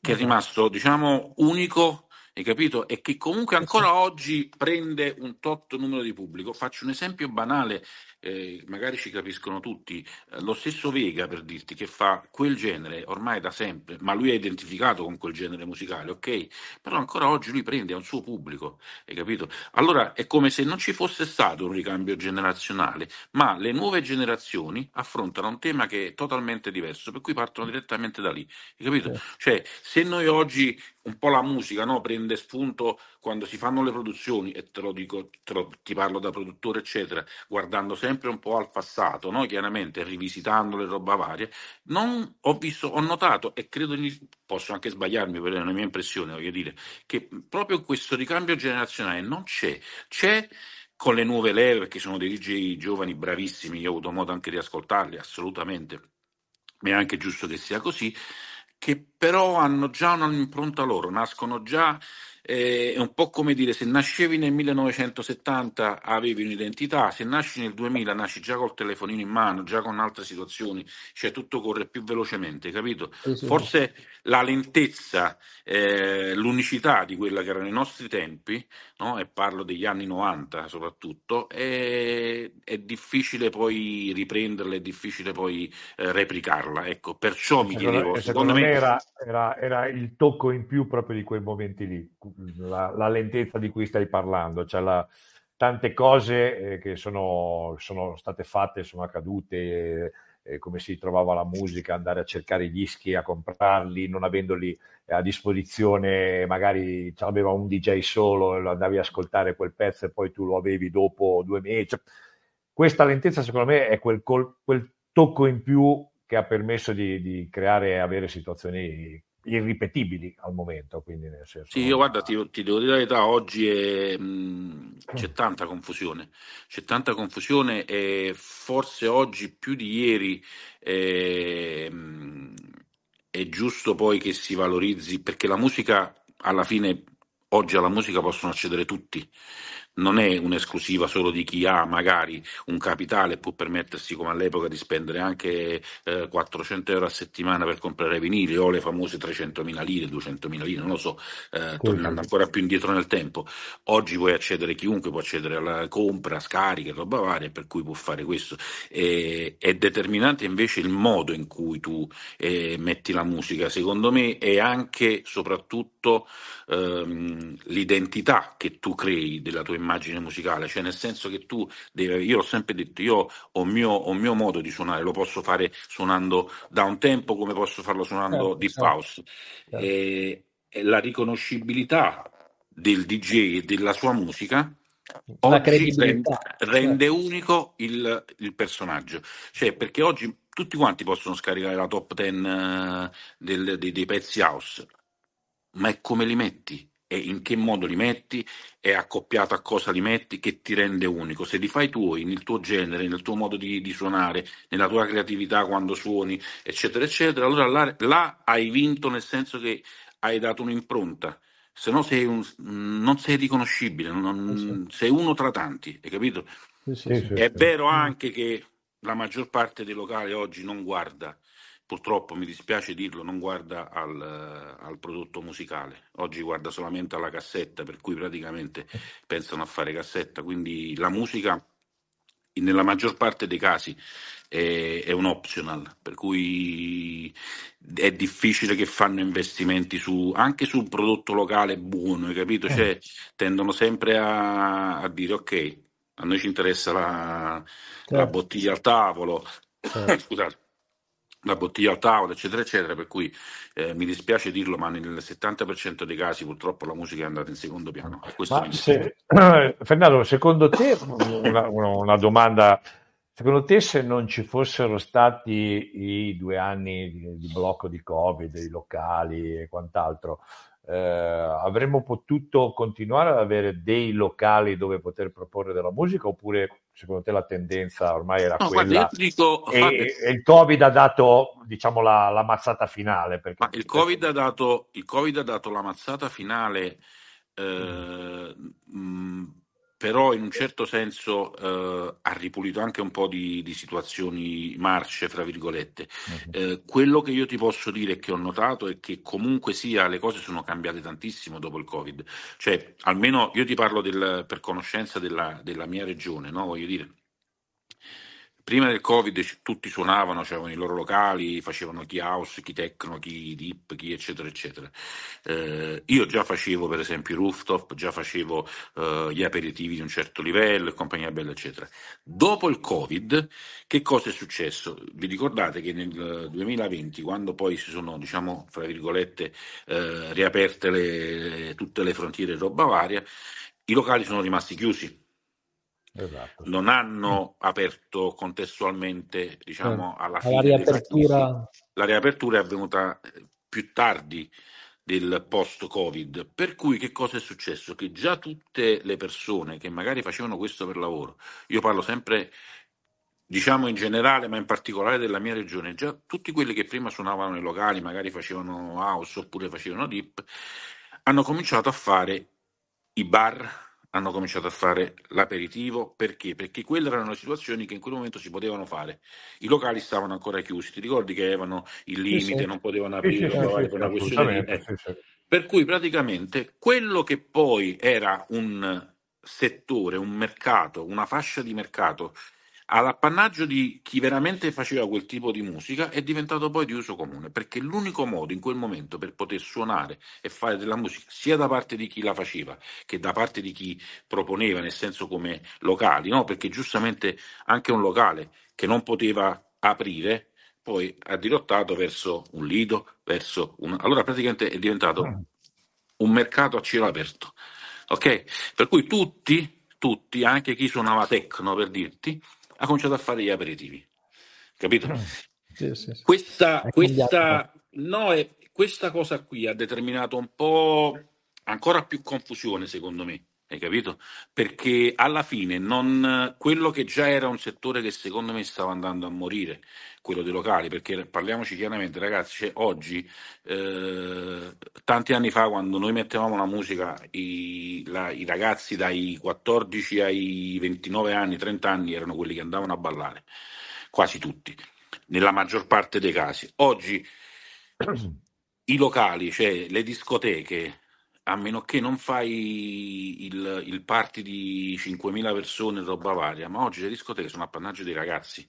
che è esatto. rimasto diciamo, unico, hai capito? E che comunque eh ancora esatto. oggi prende un tot numero di pubblico. Faccio un esempio banale eh, magari ci capiscono tutti, eh, lo stesso Vega per dirti che fa quel genere ormai da sempre, ma lui è identificato con quel genere musicale, ok? Però ancora oggi lui prende un suo pubblico, hai capito? Allora è come se non ci fosse stato un ricambio generazionale, ma le nuove generazioni affrontano un tema che è totalmente diverso, per cui partono direttamente da lì, hai capito? Cioè, se noi oggi un po' la musica no? prende spunto quando si fanno le produzioni, e te lo dico, te lo, ti parlo da produttore, eccetera, guardando sempre sempre un po' al passato, no? chiaramente rivisitando le roba varie, non, ho, visto, ho notato e credo, posso anche sbagliarmi per la mia impressione, voglio dire, che proprio questo ricambio generazionale non c'è, c'è con le nuove leve, perché sono dei DJ giovani bravissimi, io ho avuto modo anche di ascoltarli, assolutamente, ma è anche giusto che sia così, che però hanno già un'impronta loro, nascono già eh, è un po' come dire se nascevi nel 1970 avevi un'identità, se nasci nel 2000 nasci già col telefonino in mano, già con altre situazioni, cioè tutto corre più velocemente, capito? Forse la lentezza, eh, l'unicità di quella che erano i nostri tempi, no? e parlo degli anni 90 soprattutto, è, è difficile poi riprenderla, è difficile poi eh, replicarla, ecco, perciò mi chiedevo... Secondo, secondo me, me era, era, era il tocco in più proprio di quei momenti lì, la, la, lentezza di cui stai parlando, cioè la, tante cose eh, che sono, sono, state fatte, sono accadute, eh, eh come si trovava la musica, andare a cercare i dischi, a comprarli, non avendoli a disposizione, magari aveva un DJ solo, e lo andavi a ascoltare quel pezzo e poi tu lo avevi dopo due mesi. Cioè, questa lentezza secondo me è quel, col, quel tocco in più che ha permesso di, di creare e avere situazioni irripetibili al momento. Quindi nel senso... Sì, io guarda, ti, ti devo dire la verità, oggi è, mh, c'è mm. tanta confusione, c'è tanta confusione e forse oggi più di ieri è, ehm, è giusto poi che si valorizzi, perché la musica alla fine, oggi alla musica possono accedere tutti, non è un'esclusiva solo di chi ha magari un capitale e può permettersi come all'epoca di spendere anche eh, 400 euro a settimana per comprare vinili o le famose 300.000 lire, 200.000 lire, non lo so, eh, tornando ancora più indietro nel tempo. Oggi puoi accedere chiunque, può accedere alla compra, scarica, roba varia, per cui può fare questo. E, è determinante invece il modo in cui tu eh, metti la musica, secondo me, e anche soprattutto ehm, l'identità che tu crei della tua immagine immagine musicale, cioè nel senso che tu, devi, io l'ho sempre detto, io ho il mio, mio, modo di suonare, lo posso fare suonando da un tempo come posso farlo suonando eh, deep certo. house. Certo. E, e la riconoscibilità del DJ e della sua musica oggi rende, rende certo. unico il, il, personaggio. Cioè, perché oggi tutti quanti possono scaricare la top 10 uh, eh, dei, dei, pezzi house, ma è come li metti e in che modo li metti, è accoppiato a cosa li metti, che ti rende unico. Se li fai tuoi, nel tuo genere, nel tuo modo di, di suonare, nella tua creatività quando suoni, eccetera, eccetera, allora là, là hai vinto nel senso che hai dato un'impronta. Se no sei un, non sei riconoscibile, non, sì. sei uno tra tanti, hai capito? Sì, sì, è vero mm. anche che la maggior parte dei locali oggi non guarda purtroppo mi dispiace dirlo, non guarda al, eh, al, prodotto musicale, oggi guarda solamente alla cassetta, per cui praticamente [laughs] pensano a fare cassetta, quindi la musica nella maggior parte dei casi è, è un optional, per cui è difficile che fanno investimenti su, anche su un prodotto locale buono, hai capito? Cioè, eh. tendono sempre a, a dire ok, a noi ci interessa la, certo. la bottiglia al tavolo, certo. [coughs] scusate la bottiglia al tavolo, eccetera, eccetera, per cui eh, mi dispiace dirlo, ma nel 70% dei casi purtroppo la musica è andata in secondo piano. Se, [clears throat] Fernando, secondo te, una, una, domanda, secondo te se non ci fossero stati i due anni di, di blocco di Covid, i locali e quant'altro, eh, avremmo potuto continuare ad avere dei locali dove poter proporre della musica oppure secondo te la tendenza ormai era no, quella guarda, dico, e, e, il covid ha dato diciamo la, la mazzata finale perché... ma il covid, dato, il covid ha dato la mazzata finale eh, mm. mh, mm, però in un certo senso eh, ha ripulito anche un po' di, di situazioni marce, fra virgolette. Uh-huh. Eh, quello che io ti posso dire che ho notato è che comunque sia le cose sono cambiate tantissimo dopo il Covid, cioè almeno io ti parlo del, per conoscenza della, della mia regione, no? voglio dire prima del Covid tutti suonavano, avevano i loro locali, facevano chi house, chi techno, chi deep, chi eccetera, eccetera. Eh, io già facevo per esempio i rooftop, già facevo eh, gli aperitivi di un certo livello, e compagnia bella, eccetera. Dopo il Covid, che cosa è successo? Vi ricordate che nel 2020, quando poi si sono, diciamo, fra virgolette, eh, riaperte le, tutte le frontiere e roba varia, i locali sono rimasti chiusi esatto. non hanno aperto contestualmente diciamo, sì. Eh, alla fine. La riapertura... la riapertura è avvenuta eh, più tardi del post-Covid. Per cui che cosa è successo? Che già tutte le persone che magari facevano questo per lavoro, io parlo sempre diciamo in generale, ma in particolare della mia regione, già tutti quelli che prima suonavano nei locali, magari facevano house oppure facevano dip, hanno cominciato a fare i bar, hanno cominciato a fare l'aperitivo perché? Perché quelle erano le situazioni che in quel momento si potevano fare. I locali stavano ancora chiusi, ti ricordi che avevano il limite, sì, non potevano aprire sì, sì, per una questione di... Eh. Per cui praticamente quello che poi era un settore, un mercato, una fascia di mercato all'appannaggio di chi veramente faceva quel tipo di musica è diventato poi di uso comune, perché l'unico modo in quel momento per poter suonare e fare della musica, sia da parte di chi la faceva che da parte di chi proponeva, nel senso come locali, no? perché giustamente anche un locale che non poteva aprire poi ha dirottato verso un lido, verso un... allora praticamente è diventato ah. un mercato a cielo aperto. Ok? Per cui tutti, tutti, anche chi suonava tecno per dirti, ha cominciato a fare gli aperitivi. Capito? Ah, sì, sì, sì. Questa, questa, no, è, questa cosa qui ha determinato un po' ancora più confusione, secondo me. Hai capito? Perché alla fine non, quello che già era un settore che secondo me stava andando a morire, quello dei locali, perché parliamoci chiaramente, ragazzi, cioè, oggi, eh, tanti anni fa, quando noi mettevamo la musica, i, la, i, ragazzi dai 14 ai 29 anni, 30 anni erano quelli che andavano a ballare, quasi tutti, nella maggior parte dei casi. Oggi i locali, cioè le discoteche, a meno che non fai il, il party di 5.000 persone, roba varia, ma oggi le discoteche sono appannaggio dei ragazzi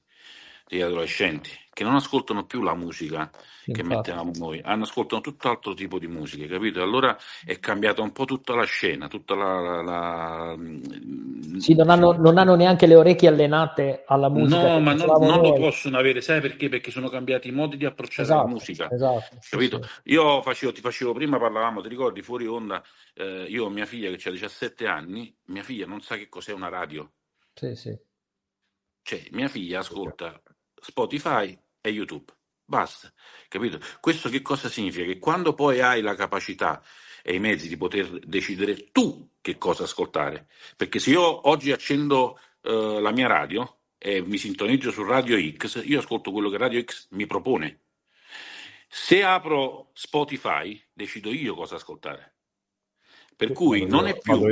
degli adolescenti che non ascoltano più la musica Infatti. che mettevamo noi, hanno ascoltano tutt'altro tipo di musica, capito? Allora è cambiata un po' tutta la scena, tutta la... la, la... Mm, sì, non hanno, non hanno, neanche le orecchie allenate alla musica. No, ma non, non lo possono avere, sai perché? Perché sono cambiati i modi di approcciare esatto, la musica, esatto, capito? Sì, sì. Io facevo, ti facevo prima, parlavamo, ti ricordi, fuori onda, eh, io ho mia figlia che ha 17 anni, mia figlia non sa che cos'è una radio. Sì, sì. Cioè, mia figlia ascolta Spotify e YouTube. Basta, capito? Questo che cosa significa? Che quando poi hai la capacità e i mezzi di poter decidere tu che cosa ascoltare, perché se io oggi accendo eh, la mia radio e mi sintonizzo su Radio X, io ascolto quello che Radio X mi propone. Se apro Spotify, decido io cosa ascoltare. Per cui non è più, non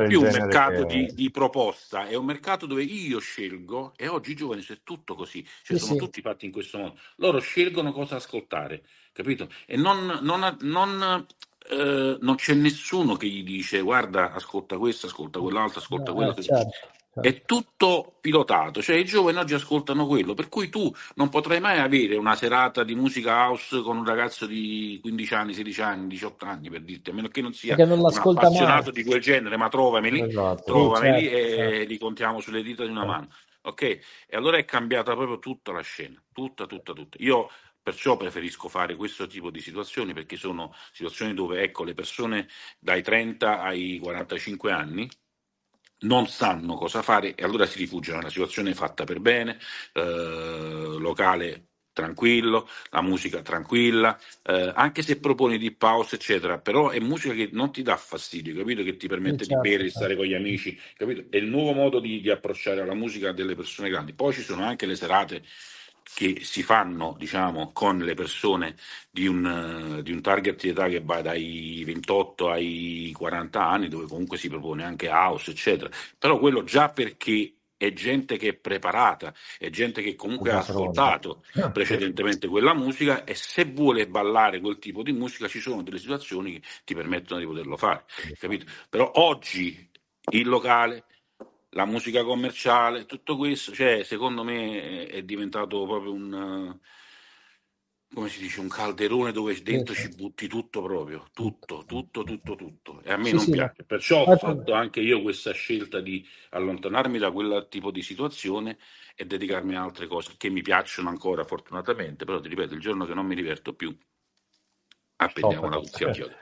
è più un mercato che... di, di, proposta, è un mercato dove io scelgo e oggi i giovani c'è tutto così, cioè, sì, sono sì. tutti fatti in questo modo. Loro scelgono cosa ascoltare, capito? E non, non, non eh, c'è nessuno che gli dice guarda, ascolta questo, ascolta quell'altro, ascolta no, quello. Eh, certo. È tutto pilotato, cioè i giovani oggi ascoltano quello, per cui tu non potrai mai avere una serata di musica house con un ragazzo di 15 anni, 16 anni, 18 anni per dirti, a meno che non sia non un appassionato mai. di quel genere, ma trovameli, esatto, trovameli certo, e certo. li contiamo sulle dita di una mano. Ok? E allora è cambiata proprio tutta la scena, tutta, tutta, tutta. Io Perciò preferisco fare questo tipo di situazioni perché sono situazioni dove ecco, le persone dai 30 ai 45 anni non sanno cosa fare e allora si rifugiano in una situazione fatta per bene, eh, locale tranquillo, la musica tranquilla, eh, anche se proponi di pause, eccetera, però è musica che non ti dà fastidio, capito? Che ti permette eh, certo. di bere, di certo. stare con gli amici, capito? È il nuovo modo di, di approcciare alla musica delle persone grandi. Poi ci sono anche le serate che si fanno diciamo, con le persone di un, eh, di un, target di età che va dai 28 ai 40 anni, dove comunque si propone anche house, eccetera. Però quello già perché è gente che è preparata, è gente che comunque ha ascoltato ah, precedentemente quella musica e se vuole ballare quel tipo di musica ci sono delle situazioni che ti permettono di poterlo fare, capito? Però oggi il locale, la musica commerciale, tutto questo, cioè, secondo me eh, è diventato proprio un eh, come si dice, un calderone dove dentro sì. ci butti tutto proprio, tutto, tutto, tutto, tutto. E a me sì, non sì. piace. Perciò ho fatto anche io questa scelta di allontanarmi da quel tipo di situazione e dedicarmi a altre cose che mi piacciono ancora fortunatamente, però ti ripeto, il giorno che non mi diverto più, appendiamo la cucchia a chiodo.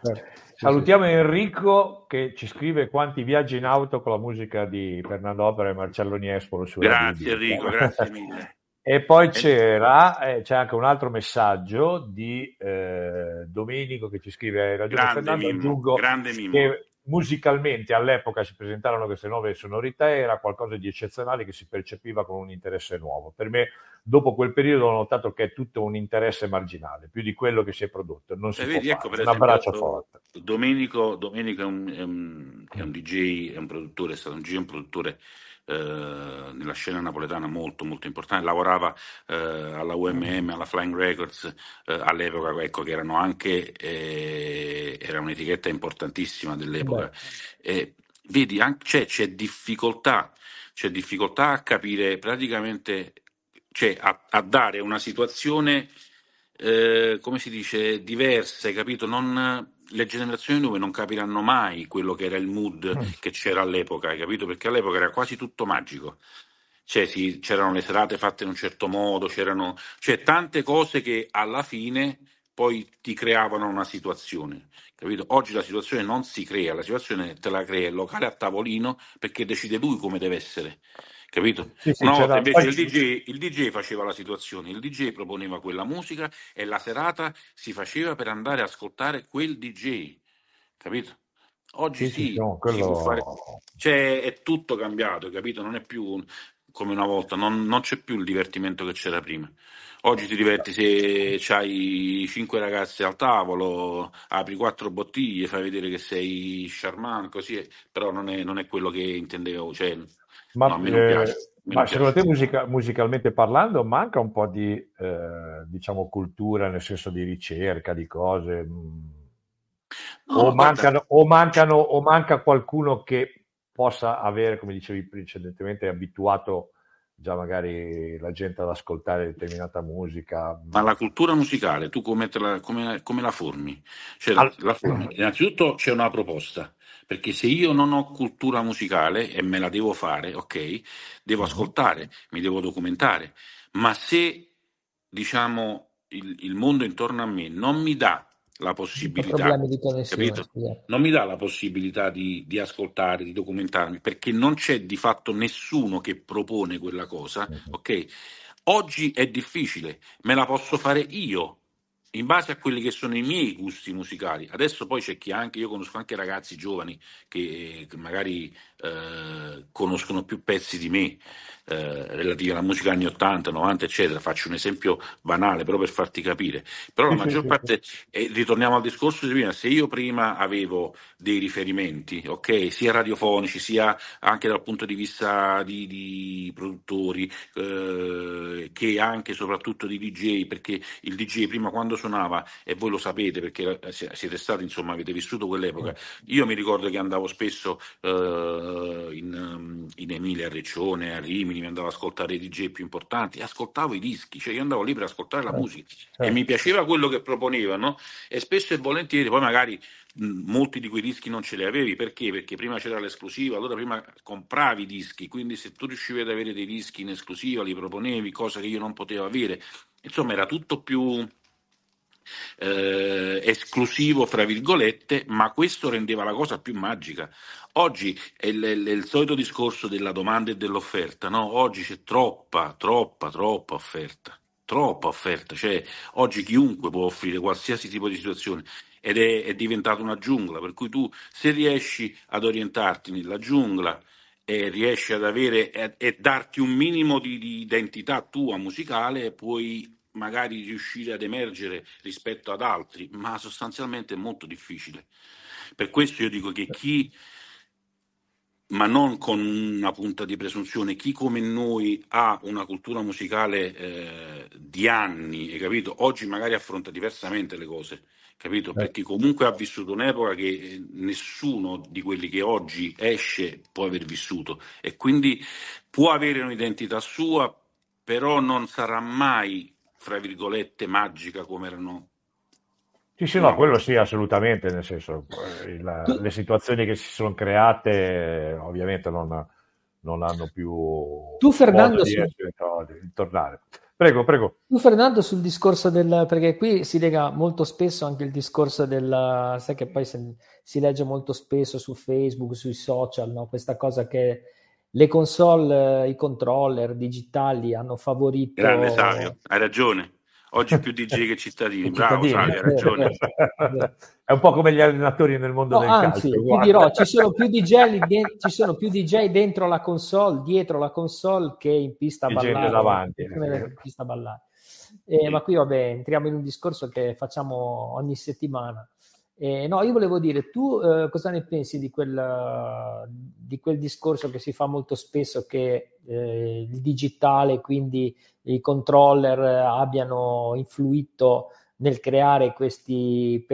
Salutiamo Enrico che ci scrive quanti viaggi in auto con la musica di Fernando Opera e Marcello Niespolo. Grazie Enrico, grazie mille. [laughs] E poi c'era, eh, c'è anche un altro messaggio di eh, Domenico che ci scrive Ragione grande Fernando. Mimo, aggiungo grande Mimmo. Che, musicalmente all'epoca si presentarono queste nuove sonorità, era qualcosa di eccezionale che si percepiva con un interesse nuovo. Per me, dopo quel periodo, ho notato che è tutto un interesse marginale, più di quello che si è prodotto. Non si eh, vedi, ecco, un abbraccio oh, forte. Domenico, Domenico è, un, è, un, è, un, DJ, è un produttore, è stato un DJ, un produttore eh, nella scena napoletana molto molto importante, lavorava eh, alla UMM, alla Flying Records eh, all'epoca, ecco, che erano anche, eh, era un'etichetta importantissima dell'epoca. Certo. E, vedi, anche, c'è, c'è, difficoltà, c'è difficoltà a capire praticamente, cioè a, a dare una situazione, eh, come si dice, diversa, capito? Non le generazioni nuove non capiranno mai quello che era il mood mm. che c'era all'epoca, hai capito? Perché all'epoca era quasi tutto magico. Cioè, sì, c'erano le serate fatte in un certo modo, c'erano cioè, tante cose che alla fine poi ti creavano una situazione. Capito? Oggi la situazione non si crea, la situazione te la crea il locale a tavolino perché decide lui come deve essere capito? Sì, sì, no, invece il DJ, il DJ, faceva la situazione, il DJ proponeva quella musica e la serata si faceva per andare a ascoltare quel DJ, capito? Oggi sì, sì no, quello... fare... cioè, è tutto cambiato, capito? Non è più come una volta, non, non c'è più il divertimento che c'era prima. Oggi ti diverti se hai cinque ragazze al tavolo, apri quattro bottiglie, fai vedere che sei charmant, così, però non è, non è quello che intendevo, cioè, ma, no, eh, ma secondo te musica, musicalmente parlando manca un po' di eh, diciamo, cultura nel senso di ricerca, di cose? Mm. No, o, mancano, o, mancano, o, manca qualcuno che possa avere, come dicevi precedentemente, abituato già magari la gente ad ascoltare determinata musica. Ma la cultura musicale, tu come, la, come, come la formi? Cioè, All... la formi? Innanzitutto c'è una proposta perché se io non ho cultura musicale e me la devo fare, ok, devo mhm. ascoltare, mi devo documentare, ma se diciamo il, il mondo intorno a me non mi dà la possibilità di capito? non mi dà la possibilità di, di, ascoltare, di documentarmi, perché non c'è di fatto nessuno che propone quella cosa, mhm. ok? Oggi è difficile, me la posso fare io in base a quelli che sono i miei gusti musicali. Adesso poi c'è chi anche, io conosco anche ragazzi giovani che, eh, che magari eh, conoscono più pezzi di me eh, relativi alla musica anni 80, 90, eccetera. Faccio un esempio banale, però per farti capire. Però la maggior parte, eh, ritorniamo al discorso di prima, se io prima avevo dei riferimenti, ok, sia radiofonici, sia anche dal punto di vista di, di produttori, eh, che anche soprattutto di DJ, perché il DJ prima quando suonava, e voi lo sapete perché eh, siete stati, insomma, avete vissuto quell'epoca. Io mi ricordo che andavo spesso eh, in, in, Emilia, a Reccione, a Rimini, mi andavo ad ascoltare i DJ più importanti ascoltavo i dischi, cioè io andavo lì per ascoltare la certo, musica e certo. mi piaceva quello che proponevano e spesso e volentieri poi magari molti di quei dischi non ce li avevi perché? Perché prima c'era l'esclusiva, allora prima compravi i dischi, quindi se tu riuscivi ad avere dei dischi in esclusiva li proponevi, cosa che io non potevo avere. Insomma, era tutto più eh, esclusivo, fra virgolette, ma questo rendeva la cosa più magica. Oggi è il, il, il solito discorso della domanda e dell'offerta, no? Oggi c'è troppa, troppa, troppa offerta, troppa offerta, cioè oggi chiunque può offrire qualsiasi tipo di situazione ed è, è diventata una giungla, per cui tu se riesci ad orientarti nella giungla e riesci ad avere e, darti un minimo di, di identità tua musicale, puoi magari riuscire ad emergere rispetto ad altri, ma sostanzialmente è molto difficile. Per questo io dico che chi, ma non con una punta di presunzione, chi come noi ha una cultura musicale eh, di anni, capito? Oggi magari affronta diversamente le cose, capito? Eh. Perché comunque ha vissuto un'epoca che eh, nessuno di quelli che oggi esce può aver vissuto e quindi può avere un'identità sua, però non sarà mai fra virgolette, magica come erano sì, sì, no, quello sì, assolutamente, nel senso, il, eh, le situazioni che si sono create ovviamente non, non hanno più... Tu Fernando... Su... tornare. Prego, prego. Tu Fernando sul discorso del... perché qui si lega molto spesso anche il discorso del... sai che poi si, si legge molto spesso su Facebook, sui social, no? questa cosa che le console, i controller digitali hanno favorito... Grande Savio, hai ragione. Oggi più DJ [laughs] che cittadini, bravo cittadini. Savio, hai ragione. [laughs] È un po' come gli allenatori nel mondo no, del anzi, calcio. Guarda. Ti dirò, ci sono, DJ, ci sono, più DJ, dentro la console, dietro la console, che in pista DJ ballare. Davanti, eh. in pista ballare. Eh, sì. Ma qui vabbè, entriamo in un discorso che facciamo ogni settimana. Eh, no, io volevo dire, tu eh, cosa ne pensi di quel, di quel, discorso che si fa molto spesso che eh, il digitale, quindi i controller eh, abbiano influito nel creare questi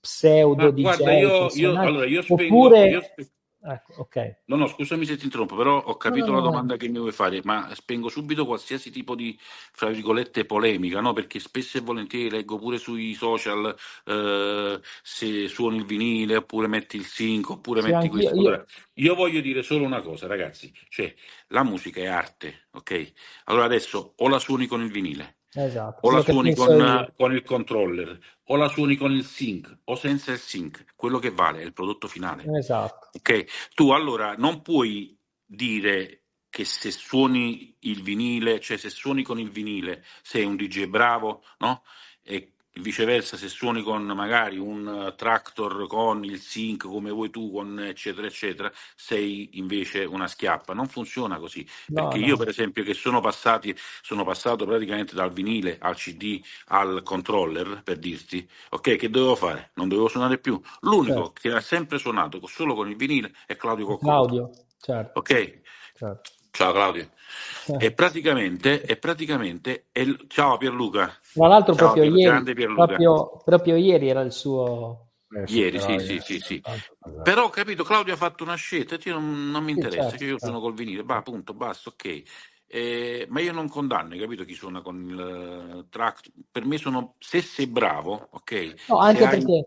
pseudo Ma, Guarda, io, io, allora, io, spengo, Oppure... io spengo Ecco, ok. No, no, scusami se ti interrompo, però ho capito no, no, la domanda che mi vuoi fare, ma spengo subito qualsiasi tipo di, fra virgolette, polemica, no? Perché spesso e volentieri leggo pure sui social eh, se suoni il vinile, oppure metti il sync, oppure sì, metti questo. Io... io voglio dire solo una cosa, ragazzi, cioè la musica è arte, ok? Allora adesso o la suoni con il vinile, Esatto. O la suoni con, con, il controller, o la suoni con il sync, o senza il sync. Quello che vale è il prodotto finale. Esatto. Okay? Tu allora non puoi dire che se suoni il vinile, cioè se suoni con il vinile sei un DJ bravo, no? E viceversa se suoni con magari un eh, tractor con il sync come vuoi tu con eccetera eccetera sei invece una schiappa non funziona così no, perché no. io per esempio che sono passati sono passato praticamente dal vinile al cd al controller per dirti ok che dovevo fare non dovevo suonare più l'unico certo. che ha sempre suonato solo con il vinile è Claudio Coccolato Claudio certo ok certo. Ciao Claudio. Eh. E praticamente, e praticamente è, ciao Pierluca. Tra l'altro ciao, proprio, ieri, proprio, proprio ieri era il suo, eh, Ieri, sì, sì, sì, sì. Però ho capito, Claudio ha fatto una scelta, io non, non mi interessa, certo. io certo. sono col vinile, va, punto, basta, ok. Eh, ma io non condanno, hai capito chi suona con il eh, track? Per me sono, se sei bravo, ok. No, anche, perché, hai...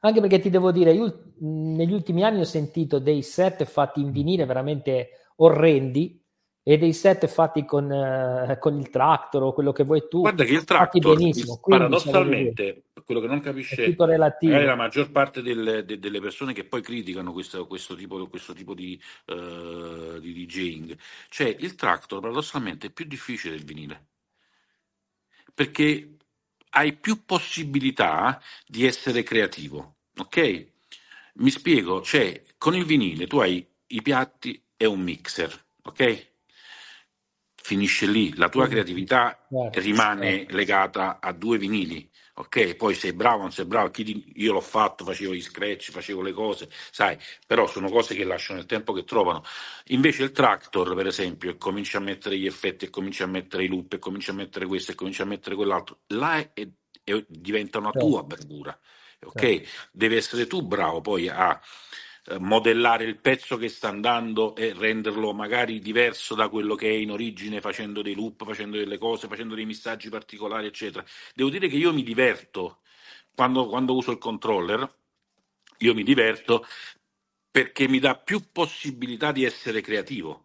anche perché, ti devo dire, io negli ultimi anni ho sentito dei set fatti in vinile veramente orrendi, e dei set fatti con, eh, con, il tractor o quello che vuoi tu. Guarda che il tractor, il, cioè, paradossalmente, quello che non capisce è la maggior parte del, de, delle persone che poi criticano questo, questo tipo, questo tipo di, uh, di DJing, cioè il tractor paradossalmente è più difficile del vinile, perché hai più possibilità di essere creativo, ok? Mi spiego, cioè con il vinile tu hai i piatti e un mixer, ok? finisce lì, la tua creatività certo, rimane certo. legata a due vinili. Ok, poi sei bravo non sei bravo, ti... io l'ho fatto, facevo gli scratch, facevo le cose, sai, però sono cose che lasciano il tempo che trovano. Invece il tractor, per esempio, e comincia a mettere gli effetti, e comincia a mettere i loop, e comincia a mettere questo, e comincia a mettere quell'altro, là è, è, è diventa una certo. tua bravura, ok? Certo. Devi essere tu bravo poi a eh, modellare il pezzo che sta andando e renderlo magari diverso da quello che è in origine, facendo dei loop, facendo delle cose, facendo dei messaggi particolari, eccetera. Devo dire che io mi diverto quando, quando uso il controller, io mi diverto perché mi dà più possibilità di essere creativo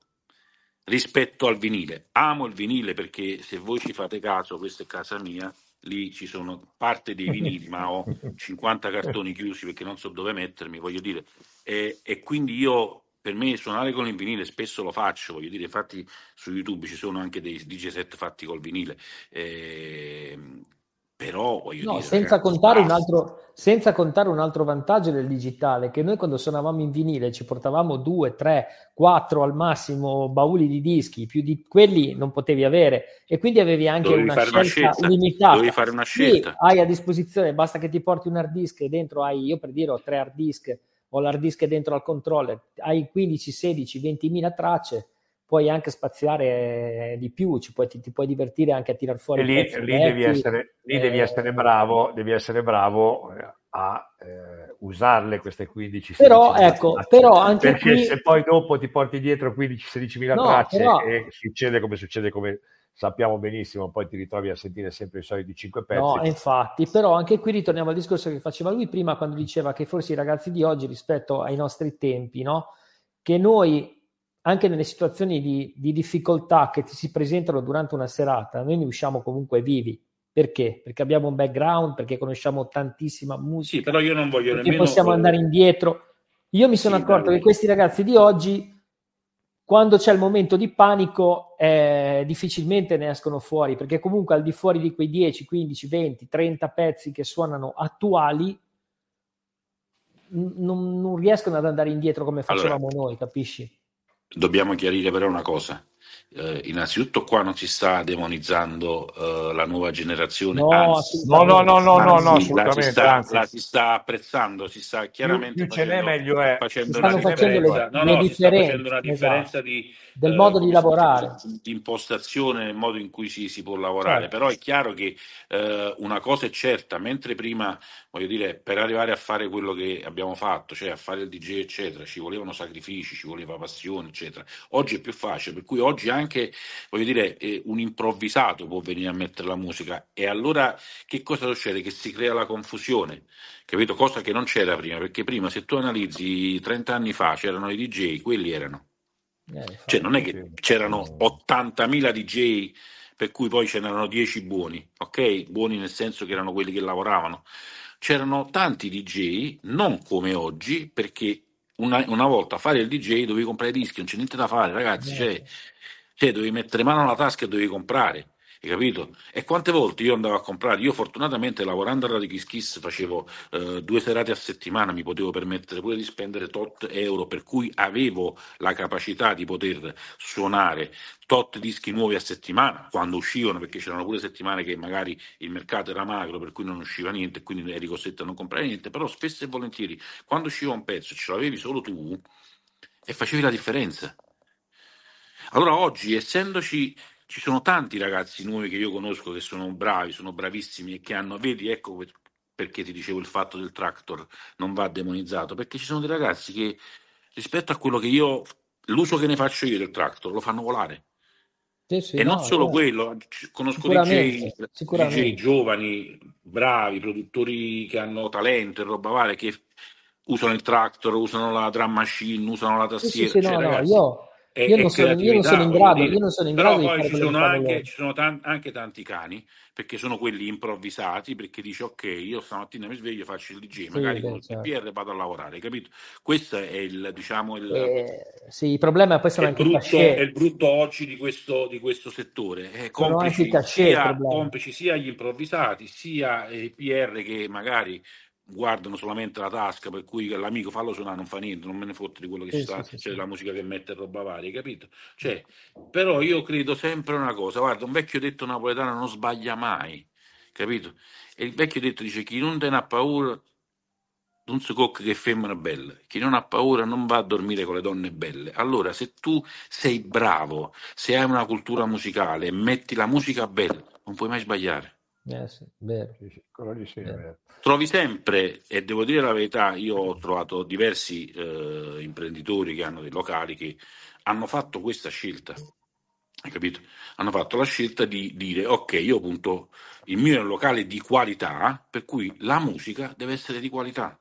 rispetto al vinile. Amo il vinile perché se voi ci fate caso, questa è casa mia, lì ci sono parte dei vinili, ma ho 50 [laughs] cartoni chiusi perché non so dove mettermi, voglio dire, e, e quindi io per me suonare con il vinile spesso lo faccio, voglio dire, infatti su YouTube ci sono anche dei DJ set fatti col vinile. Eh, però voglio no, dire, senza, ragazzi, contare altro, senza, contare un altro, vantaggio del digitale, che noi quando suonavamo in vinile ci portavamo due, tre, quattro al massimo bauli di dischi, più di quelli non potevi avere e quindi avevi anche una, scelta una scelta limitata. Dovevi fare una scelta. Sì, hai a disposizione, basta che ti porti un hard disk e dentro hai, io per dire ho tre hard disk ho l'hard disk dentro al controller, hai 15, 16, 20 mila tracce, puoi anche spaziare eh, di più, puoi, ti, ti, puoi divertire anche a tirar fuori. E lì, lì, vecchi, devi, essere, lì eh, devi, essere, bravo, devi essere bravo eh, a eh, usarle queste 15 però ecco tracce. però anche perché qui... se poi dopo ti porti dietro 15 16 mila no, tracce però... e succede come succede come sappiamo benissimo, poi ti ritrovi a sentire sempre i soliti cinque pezzi. No, infatti, però anche qui ritorniamo al discorso che faceva lui prima quando diceva che forse i ragazzi di oggi rispetto ai nostri tempi, no? che noi anche nelle situazioni di, di difficoltà che ti si presentano durante una serata, noi ne usciamo comunque vivi, perché? Perché abbiamo un background, perché conosciamo tantissima musica. Sì, però io non voglio nemmeno. possiamo eh, andare indietro. Io mi sono sì, accorto che questi ragazzi di oggi quando c'è il momento di panico, eh, difficilmente ne escono fuori, perché comunque al di fuori di quei 10, 15, 20, 30 pezzi che suonano attuali, non, non riescono ad andare indietro come facevamo allora, noi, capisci? Dobbiamo chiarire però una cosa eh, innanzitutto qua non si sta demonizzando eh, la nuova generazione, no, anzi, no, no, no, no, anzi, no, assolutamente, la si, sta, la si sta apprezzando, si sta chiaramente più, più facendo, ce n'è meglio è. facendo, una differenza, le, no, esatto. di, del eh, modo di lavorare, di impostazione nel modo in cui si, si può lavorare, certo. però è chiaro che eh, una cosa è certa, mentre prima, voglio dire, per arrivare a fare quello che abbiamo fatto, cioè a fare il DJ eccetera, ci volevano sacrifici, ci voleva passione eccetera, oggi è più facile, per cui oggi anche anche, voglio dire, eh, un improvvisato può venire a mettere la musica. E allora che cosa succede? Che si crea la confusione, capito? Cosa che non c'era prima, perché prima se tu analizzi 30 anni fa c'erano i DJ, quelli erano. Eh, cioè non è che c'erano 80.000 DJ per cui poi ce n'erano 10 buoni, ok? Buoni nel senso che erano quelli che lavoravano. C'erano tanti DJ, non come oggi, perché una, una, volta fare il DJ dovevi comprare i dischi, non c'è niente da fare, ragazzi. Eh, cioè, Te devi mettere mano alla tasca e devi comprare, hai capito? E quante volte io andavo a comprare? Io fortunatamente lavorando a Radio Kiss Kiss facevo eh, due serate a settimana, mi potevo permettere pure di spendere tot euro, per cui avevo la capacità di poter suonare tot dischi nuovi a settimana, quando uscivano, perché c'erano pure settimane che magari il mercato era magro, per cui non usciva niente, quindi eri costretto a non comprare niente, però spesso e volentieri, quando usciva un pezzo, ce l'avevi solo tu e facevi la differenza. Allora oggi, essendoci, ci sono tanti ragazzi nuovi che io conosco che sono bravi, sono bravissimi e che hanno, vedi, ecco perché ti dicevo il fatto del tractor non va demonizzato, perché ci sono dei ragazzi che rispetto a quello che io, l'uso che ne faccio io del tractor, lo fanno volare. Sì, sì, E non solo eh, quello, conosco DJ, DJ giovani, bravi, produttori che hanno talento e roba varia, che usano il tractor, usano la drum machine, usano la Sì, sì, sì, cioè no, no, io io, non sono, io non sono in grado, io non sono in però grado poi ci sono, anche, ci sono tanti, anche tanti cani perché sono quelli improvvisati perché dice ok io stamattina mi sveglio faccio il DG magari con il CPR certo. vado a lavorare capito questo è il diciamo il, eh, sì, il problema poi sono anche brutto, il è il brutto oggi di questo, di questo settore è complici, sia, complici sia gli improvvisati sia i PR che magari guardano solamente la tasca, per cui l'amico fallo suonare non fa niente, non me ne fotte di quello che sì, sta, sì, cioè sì. la musica che mette roba varia, capito? Cioè, però io credo sempre una cosa, guarda, un vecchio detto napoletano non sbaglia mai, capito? E il vecchio detto dice chi non te ne ha paura non si cocca che femmina bella, chi non ha paura non va a dormire con le donne belle. Allora, se tu sei bravo, se hai una cultura musicale metti la musica bella, non puoi mai sbagliare. Eh sì, vero. Vero. Trovi sempre, e devo dire la verità, io ho trovato diversi eh, imprenditori che hanno dei locali che hanno fatto questa scelta. Hai capito? Hanno fatto la scelta di dire ok, io appunto il mio è un locale di qualità, per cui la musica deve essere di qualità.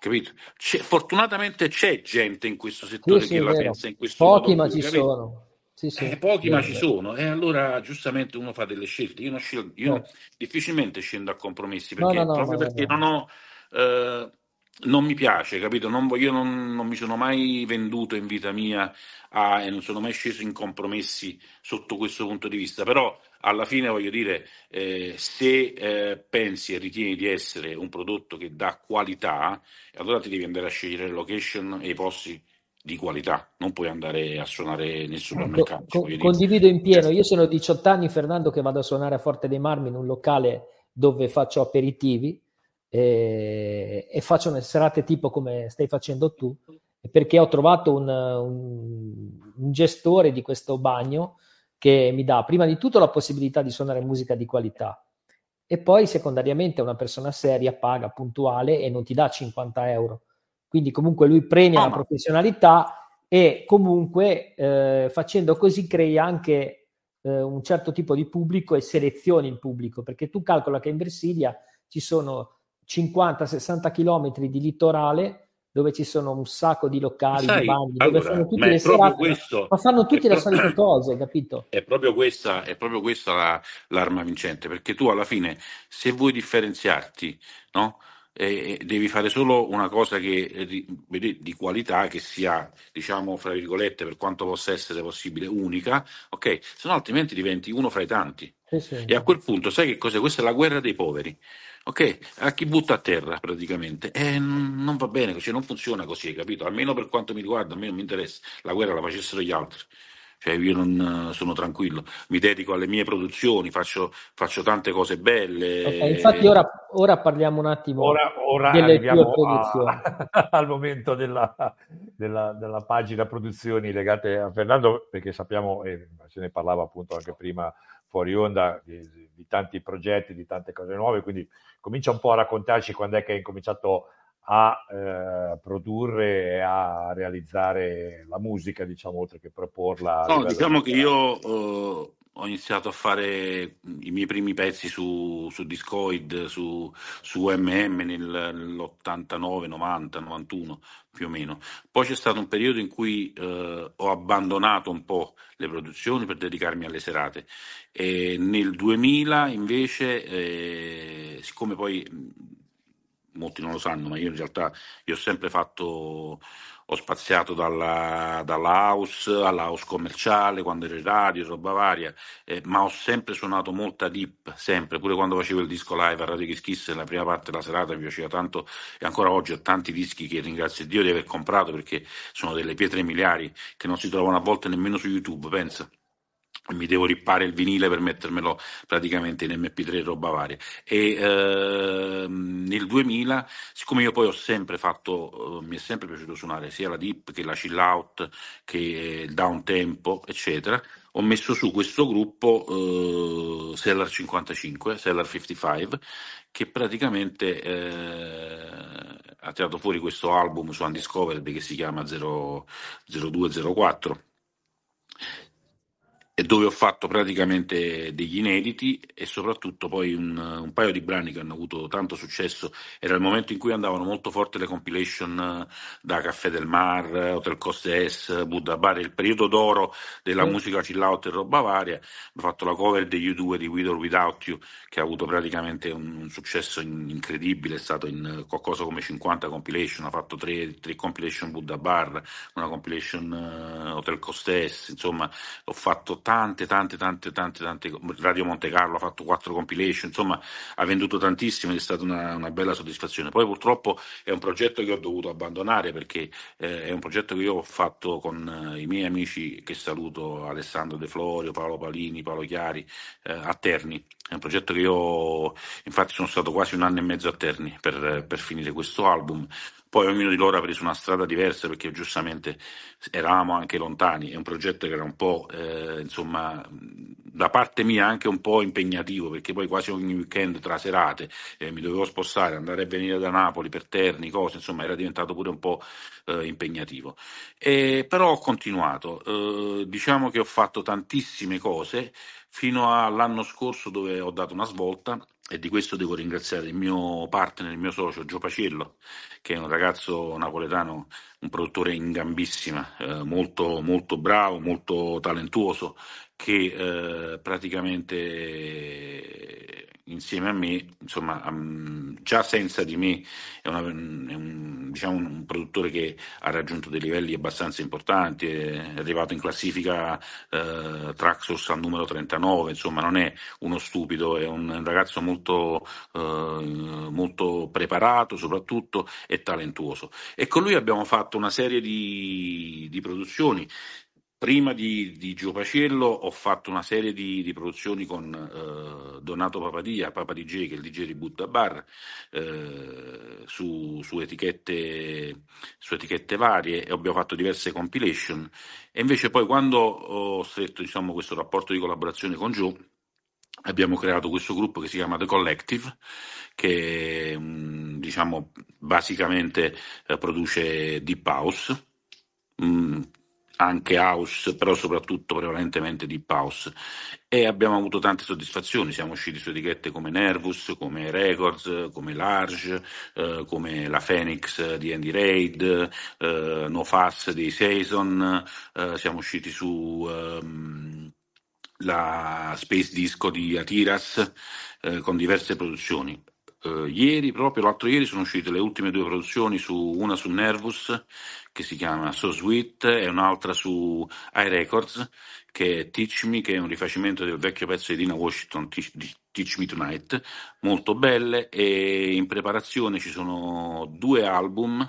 Capito? C'è, fortunatamente c'è gente in questo settore sì, che sì, la pensa in questo Pochi, modo. Pochi, ma ci capito? sono. Sì, sì. Eh, pochi, ma ci eh. sono. E allora giustamente uno fa delle scelte. Io, scel- io no. difficilmente scendo a compromessi perché, no, no, proprio perché non ho. Eh, non mi piace, capito? Non, io non, non, mi sono mai venduto in vita mia a, e non sono mai sceso in compromessi sotto questo punto di vista, però alla fine voglio dire, eh, se eh, pensi e ritieni di essere un prodotto che dà qualità, allora ti devi andare a scegliere location e i posti di qualità, non puoi andare a suonare nel supermercato. Ecco, co- co- condivido in pieno, certo. io sono 18 anni Fernando che vado a suonare a Forte dei Marmi in un locale dove faccio aperitivi e, eh, e faccio le serate tipo come stai facendo tu, perché ho trovato un, un, un gestore di questo bagno che mi dà prima di tutto la possibilità di suonare musica di qualità e poi secondariamente una persona seria, paga, puntuale e non ti dà 50 euro quindi comunque lui premia ah, la professionalità e comunque eh, facendo così crea anche eh, un certo tipo di pubblico e selezioni il pubblico, perché tu calcola che in Versilia ci sono 50-60 km di litorale dove ci sono un sacco di locali, Sai, di bagni, allora, dove fanno tutte le serate, questo, ma fanno tutte le solite cose, capito? È proprio questa, è proprio questa la, l'arma vincente, perché tu alla fine, se vuoi differenziarti, no? eh, devi fare solo una cosa che, eh, di, di, qualità che sia, diciamo, fra virgolette, per quanto possa essere possibile, unica, ok? Se no altrimenti diventi uno fra i tanti. Sì, sì. E a quel punto, sai che cos'è? Questa è la guerra dei poveri, ok? A chi butta a terra praticamente. E mm, non va bene, cioè non funziona così, capito? Almeno per quanto mi riguarda, a me non mi interessa, la guerra la facessero gli altri cioè io non eh, sono tranquillo, mi dedico alle mie produzioni, faccio, faccio tante cose belle. Okay, infatti ora, ora, parliamo un attimo ora, ora delle tue produzioni. A, [laughs] al momento della, della, della, pagina produzioni legate a Fernando, perché sappiamo, e eh, se ne parlava appunto anche prima fuori onda, di, di tanti progetti, di tante cose nuove, quindi comincia un po' a raccontarci quando è che hai incominciato a a eh, produrre e a realizzare la musica, diciamo, oltre che proporla. No, diciamo che io eh, ho iniziato a fare mm, i miei primi pezzi su, su Discoid, su, su MM nell'89, 90, 91 più o meno. Poi c'è stato un periodo in cui eh, ho abbandonato un po' le produzioni per dedicarmi alle serate. E nel 2000 invece, eh, siccome poi mm, molti non lo sanno, ma io in realtà io ho sempre fatto, ho spaziato dalla, dalla house alla house commerciale, quando ero in radio, roba varia, eh, ma ho sempre suonato molta deep, sempre, pure quando facevo il disco live a Radio Kiss Kiss, la prima parte della serata mi piaceva tanto e ancora oggi ho tanti dischi che ringrazio Dio di aver comprato perché sono delle pietre miliari che non si trovano a volte nemmeno su YouTube, pensa mi devo rippare il vinile per mettermelo praticamente in MP3 roba varia e eh, nel 2000 siccome io poi ho sempre fatto eh, mi è sempre piaciuto suonare sia la deep che la chill out che eh, il down tempo eccetera ho messo su questo gruppo eh, Cellar 55 Cellar 55 che praticamente eh, ha tirato fuori questo album su Undiscovered che si chiama 0, 0204 dove ho fatto praticamente degli inediti e soprattutto poi un, un, paio di brani che hanno avuto tanto successo. Era il momento in cui andavano molto forte le compilation eh, da Caffè del Mar, Hotel Coste S, Buddha Bar, il periodo d'oro della mm. musica chill out e roba varia. Ho fatto la cover degli U2 di With or Without You che ha avuto praticamente un, un successo in, incredibile, è stato in qualcosa come 50 compilation, ha fatto tre, tre compilation Buddha Bar, una compilation uh, Hotel Coste S, insomma ho fatto tante, tante, tante, tante, tante. Radio Monte Carlo ha fatto quattro compilation, insomma, ha venduto tantissimo ed è stata una, una, bella soddisfazione. Poi purtroppo è un progetto che ho dovuto abbandonare perché eh, è un progetto che io ho fatto con eh, i miei amici, che saluto Alessandro De Florio, Paolo Palini, Paolo Chiari, eh, a Terni. È un progetto che io, infatti, sono stato quasi un anno e mezzo a Terni per, per finire questo album poi ognuno di loro ha preso una strada diversa perché giustamente eravamo anche lontani, è un progetto che era un po', eh, insomma, da parte mia anche un po' impegnativo perché poi quasi ogni weekend tra serate eh, mi dovevo spostare, andare e venire da Napoli per Terni, cose, insomma era diventato pure un po' eh, impegnativo. E, però ho continuato, eh, diciamo che ho fatto tantissime cose fino all'anno scorso dove ho dato una svolta e di questo devo ringraziare il mio partner, il mio socio Gio Pacello, che è un ragazzo napoletano, un produttore in gambissima, eh, molto, molto bravo, molto talentuoso, che eh, praticamente insieme a me, insomma, già senza di me è, una, mm, è un, diciamo un, produttore che ha raggiunto dei livelli abbastanza importanti, è arrivato in classifica eh, Traxos al numero 39, insomma non è uno stupido, è un ragazzo molto, eh, molto preparato soprattutto e talentuoso. E con lui abbiamo fatto una serie di, di produzioni, Prima di, di Pacello ho fatto una serie di, di produzioni con eh, Donato Papadia, Papa DJ, che è il DJ di Butta Bar, eh, su, su, etichette, su, etichette, varie e abbiamo fatto diverse compilation. E invece poi quando ho stretto diciamo, questo rapporto di collaborazione con Gio, abbiamo creato questo gruppo che si chiama The Collective, che mm, diciamo, basicamente eh, produce Deep House. Mm anche house, però soprattutto prevalentemente deep house. E abbiamo avuto tante soddisfazioni, siamo usciti su etichette come Nervous, come Records, come Large, eh, come la Phoenix di Andy Raid, eh, No Fass di Saison, eh, siamo usciti su ehm, la Space Disco di Atiras eh, con diverse produzioni. Eh, ieri, proprio l'altro ieri, sono uscite le ultime due produzioni, su, una su Nervous che si chiama So Sweet e un'altra su iRecords che è Teach Me, che è un rifacimento del vecchio pezzo di Dina Washington, Teach, Teach Me Tonight, molto belle e in preparazione ci sono due album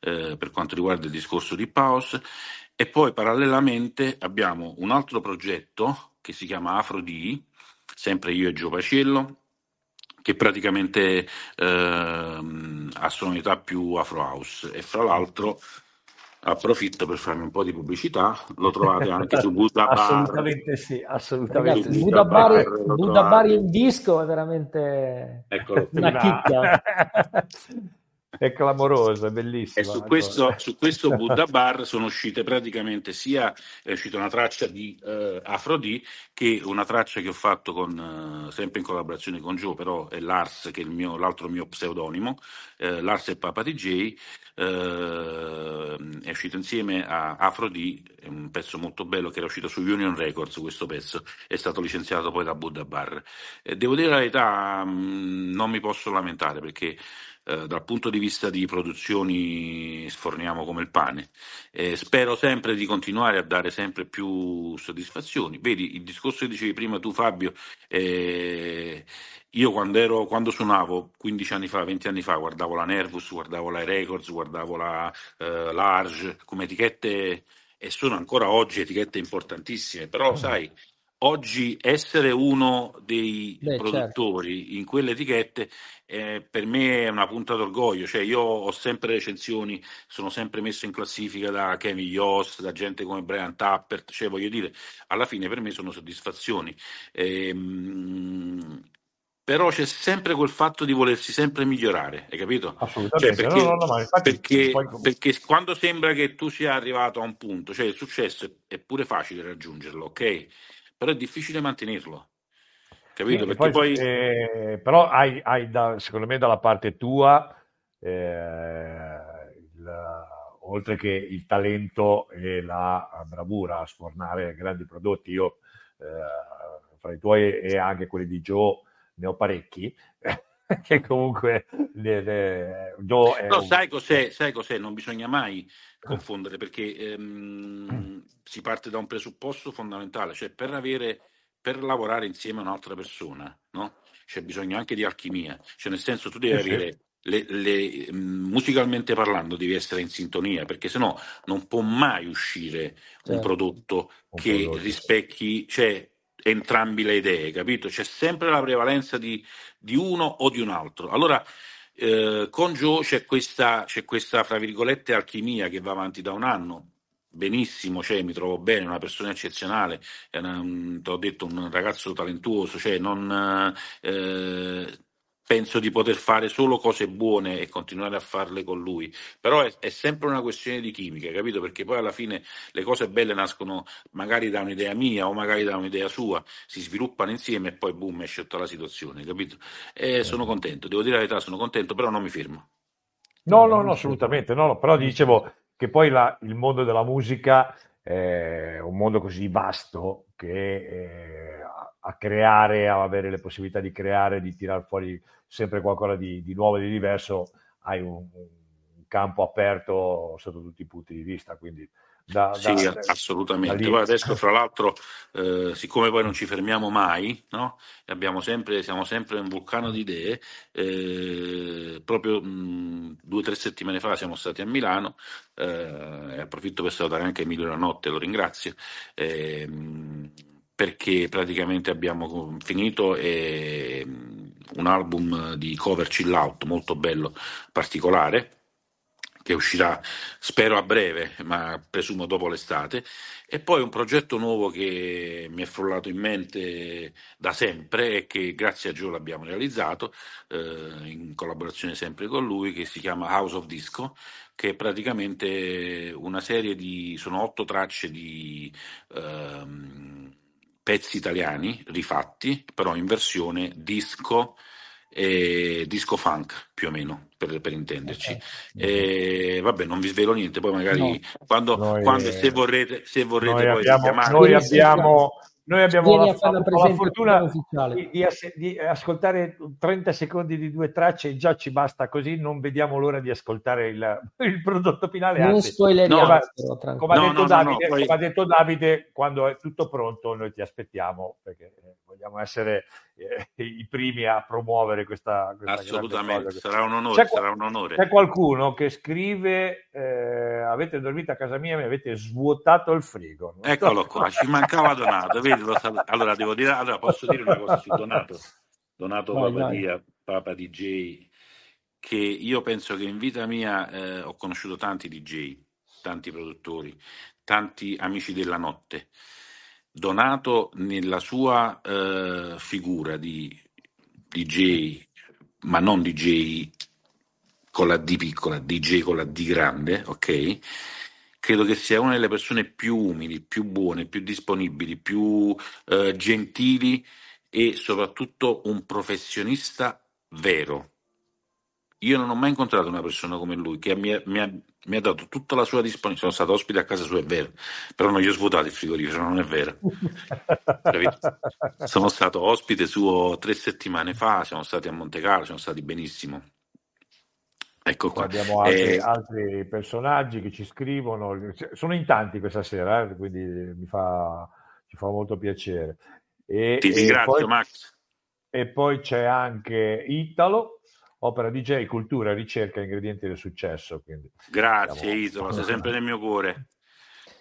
eh, per quanto riguarda il discorso di Paus e poi parallelamente abbiamo un altro progetto che si chiama Afro D, sempre io e Gio Pacello, che praticamente eh, ha sonorità più afro house e fra l'altro approfitto per farmi un po' di pubblicità, lo trovate anche su Buddha assolutamente Sì, assolutamente Ragazzi, sì, Buddha, Buddha Bar, Buddha Bar in disco è veramente Eccolo, una chicca. [laughs] è clamoroso, è bellissimo. E eh, su questo, su [laughs] questo Buddha Bar sono uscite praticamente sia è uscita una traccia di eh, Afro D che una traccia che ho fatto con, eh, sempre in collaborazione con Joe, però è Lars che è mio, l'altro mio pseudonimo, eh, Lars e Papa DJ, eh, è uscito insieme a Afrodì, è un pezzo molto bello che era uscito su Union Records, questo pezzo è stato licenziato poi da Buddha Bar. Eh, devo dire la verità, mh, mm, non mi posso lamentare perché eh, dal punto di vista di produzioni sforniamo come il pane. Eh, spero sempre di continuare a dare sempre più soddisfazioni. Vedi, il discorso che dicevi prima tu Fabio, eh, io quando, ero, quando, suonavo 15 anni fa, 20 anni fa, guardavo la Nervus, guardavo la Records, guardavo la eh, Large come etichette e sono ancora oggi etichette importantissime, però sai oggi essere uno dei Beh, certo. produttori certo. in quelle etichette eh, per me è una punta d'orgoglio, cioè io ho sempre recensioni, sono sempre messo in classifica da Kevin Yost, da gente come Brian Tappert, cioè voglio dire, alla fine per me sono soddisfazioni. Ehm, però c'è sempre quel fatto di volersi sempre migliorare, hai capito? Cioè, Assolutamente. Cioè perché, no, no, no, infatti, perché, poi... perché, quando sembra che tu sia arrivato a un punto, cioè il successo è pure facile raggiungerlo, ok? però è difficile mantenerlo. Capito? Sì, poi, poi... Eh, però hai, hai da, secondo me dalla parte tua, eh, il, oltre che il talento e la bravura a sfornare grandi prodotti, io eh, fra i tuoi e anche quelli di Joe ne ho parecchi. [laughs] [laughs] che comunque le, le, do è no, sai cos'è, sai, cos'è, non bisogna mai confondere perché ehm, si parte da un presupposto fondamentale, cioè per, avere, per lavorare insieme a un'altra persona no? c'è bisogno anche di alchimia, cioè nel senso tu devi eh, sì, avere le, ehm, musicalmente parlando devi essere in sintonia perché sennò non può mai uscire un certo. prodotto un che prodotto. rispecchi, cioè entrambi le idee, capito? C'è sempre la prevalenza di, di uno o di un altro. Allora, eh, con Joe c'è questa, c'è questa, fra virgolette, alchimia che va avanti da un anno. Benissimo, cioè, mi trovo bene, è una persona eccezionale, ti ho detto un ragazzo talentuoso, cioè, non, eh, penso di poter fare solo cose buone e continuare a farle con lui, però è, è, sempre una questione di chimica, capito? Perché poi alla fine le cose belle nascono magari da un'idea mia o magari da un'idea sua, si sviluppano insieme e poi boom, esce tutta la situazione, capito? E certo. sono contento, devo dire la verità, sono contento, però non mi fermo. No, no, no, assolutamente, no, no. però dicevo che poi la, il mondo della musica è un mondo così vasto che eh, a creare, a avere le possibilità di creare, di tirare fuori sempre qualcosa di, di nuovo e di diverso, hai un, un, campo aperto sotto tutti i punti di vista. Quindi da, sì, da, assolutamente. Da adesso, fra l'altro, eh, siccome poi non ci fermiamo mai, no? sempre, siamo sempre un vulcano di idee, eh, proprio mh, due o tre settimane fa siamo stati a Milano, eh, approfitto per salutare anche Emilio La Notte, lo ringrazio, ehm, perché praticamente abbiamo finito un album di cover chill out molto bello, particolare, che uscirà spero a breve, ma presumo dopo l'estate, e poi un progetto nuovo che mi è frullato in mente da sempre e che grazie a Gio l'abbiamo realizzato eh, in collaborazione sempre con lui, che si chiama House of Disco, che è praticamente una serie di, sono otto tracce di... Ehm, pezzi italiani rifatti, però in versione disco e disco funk più o meno per, per intenderci okay. Eh, eh. e, vabbè non vi svelo niente poi magari no. quando, noi, quando se eh, vorrete se vorrete noi poi abbiamo, noi abbiamo, noi abbiamo la, la, fortuna di, di, as, di, eh, ascoltare 30 secondi di due tracce e già ci basta, così non vediamo l'ora di ascoltare il, il prodotto finale. Non anzi, spoileriamo. No, come, come, no, ha no, poi... come, ha detto Davide, quando è tutto pronto noi ti aspettiamo perché eh, vogliamo essere eh, i primi a promuovere questa, questa Assolutamente, sarà un, onore, sarà un, onore, c'è, qualcuno che scrive eh, avete dormito a casa mia e mi avete svuotato il frigo. Eccolo [laughs] qua, ci mancava Donato, vedi? lo saluto. Allora, devo dire, allora, posso dire una cosa su [laughs] Donato, Donato Papadia, Papa DJ, che io penso che in vita mia eh, ho conosciuto tanti DJ, tanti produttori, tanti amici della notte. Donato nella sua eh, figura di DJ, ma non DJ con la D piccola, DJ con la D grande, ok? credo che sia una delle persone più umili, più buone, più disponibili, più eh, gentili e soprattutto un professionista vero. Io non ho mai incontrato una persona come lui che mi ha, mi ha, mi ha dato tutta la sua disponibilità. Sono stato ospite a casa sua, è vero, però non gli ho svuotato il frigorifero, non è vero. sono stato ospite suo tre settimane fa, siamo stati a Monte Carlo, siamo stati benissimo. Ecco qua. Abbiamo altri, eh, altri, personaggi che ci scrivono, sono in tanti questa sera, eh, quindi mi fa, ci fa molto piacere. E, ti ringrazio poi, Max. E poi c'è anche Italo, opera DJ, cultura, ricerca, ingredienti del successo. Quindi, Grazie diciamo, Italo, sei [laughs] sempre nel mio cuore.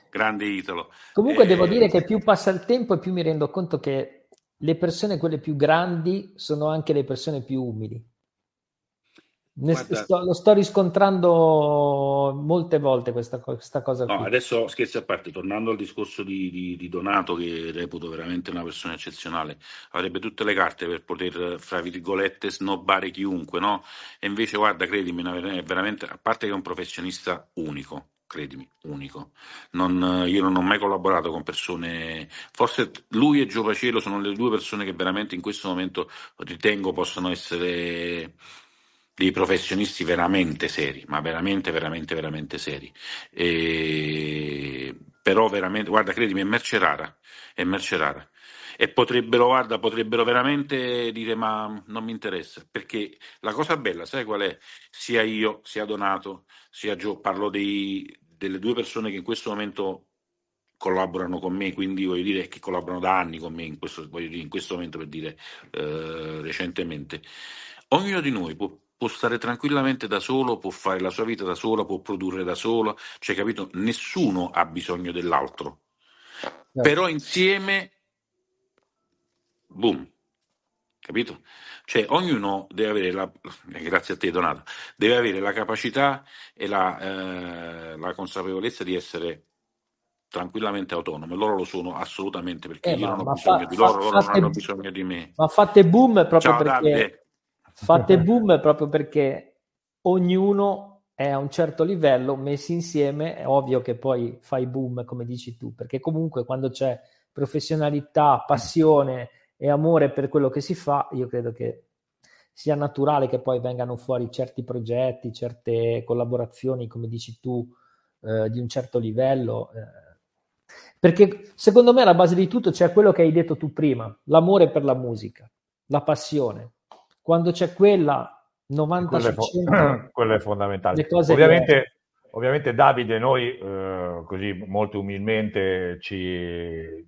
Grande Italo. Comunque eh, devo dire che più passa il tempo e più mi rendo conto che le persone, quelle più grandi, sono anche le persone più umili. Sto, lo sto riscontrando molte volte questa, questa cosa. No, adesso scherzi a parte, tornando al discorso di, di, di, Donato, che reputo veramente una persona eccezionale, avrebbe tutte le carte per poter, fra virgolette, snobbare chiunque, no? E invece, guarda, credimi, è veramente, a parte che è un professionista unico, credimi, unico. Non, io non ho mai collaborato con persone, forse lui e Giovacielo sono le due persone che veramente in questo momento ritengo possano essere dei professionisti veramente seri, ma veramente, veramente, veramente seri. E... Però veramente, guarda, credimi, è merce rara, è merce rara. E potrebbero, guarda, potrebbero veramente dire ma non mi interessa, perché la cosa bella, sai qual è? Sia io, sia Donato, sia Gio, parlo dei, delle due persone che in questo momento collaborano con me, quindi voglio dire che collaborano da anni con me in questo, dire, in questo momento per dire eh, recentemente. Ognuno di noi può può stare tranquillamente da solo, può fare la sua vita da sola, può produrre da sola, cioè capito? Nessuno ha bisogno dell'altro. Certo. Però insieme, boom, capito? Cioè ognuno deve avere la, eh, grazie a te Donato, deve avere la capacità e la, eh, la consapevolezza di essere tranquillamente autonomo. e Loro lo sono assolutamente perché eh, io non ho bisogno fa, di loro, fa, loro non hanno bisogno di me. Ma fatte boom proprio Ciao, perché... Dante. Fate [laughs] boom proprio perché ognuno è a un certo livello, messi insieme, è ovvio che poi fai boom, come dici tu, perché comunque quando c'è professionalità, passione e amore per quello che si fa, io credo che sia naturale che poi vengano fuori certi progetti, certe collaborazioni, come dici tu, eh, di un certo livello. Eh, perché secondo me alla base di tutto c'è quello che hai detto tu prima, l'amore per la musica, la passione. Quando c'è quella 90 quello, su 100, è fondamentale. Ovviamente, ovviamente, Davide, noi eh, così molto umilmente ci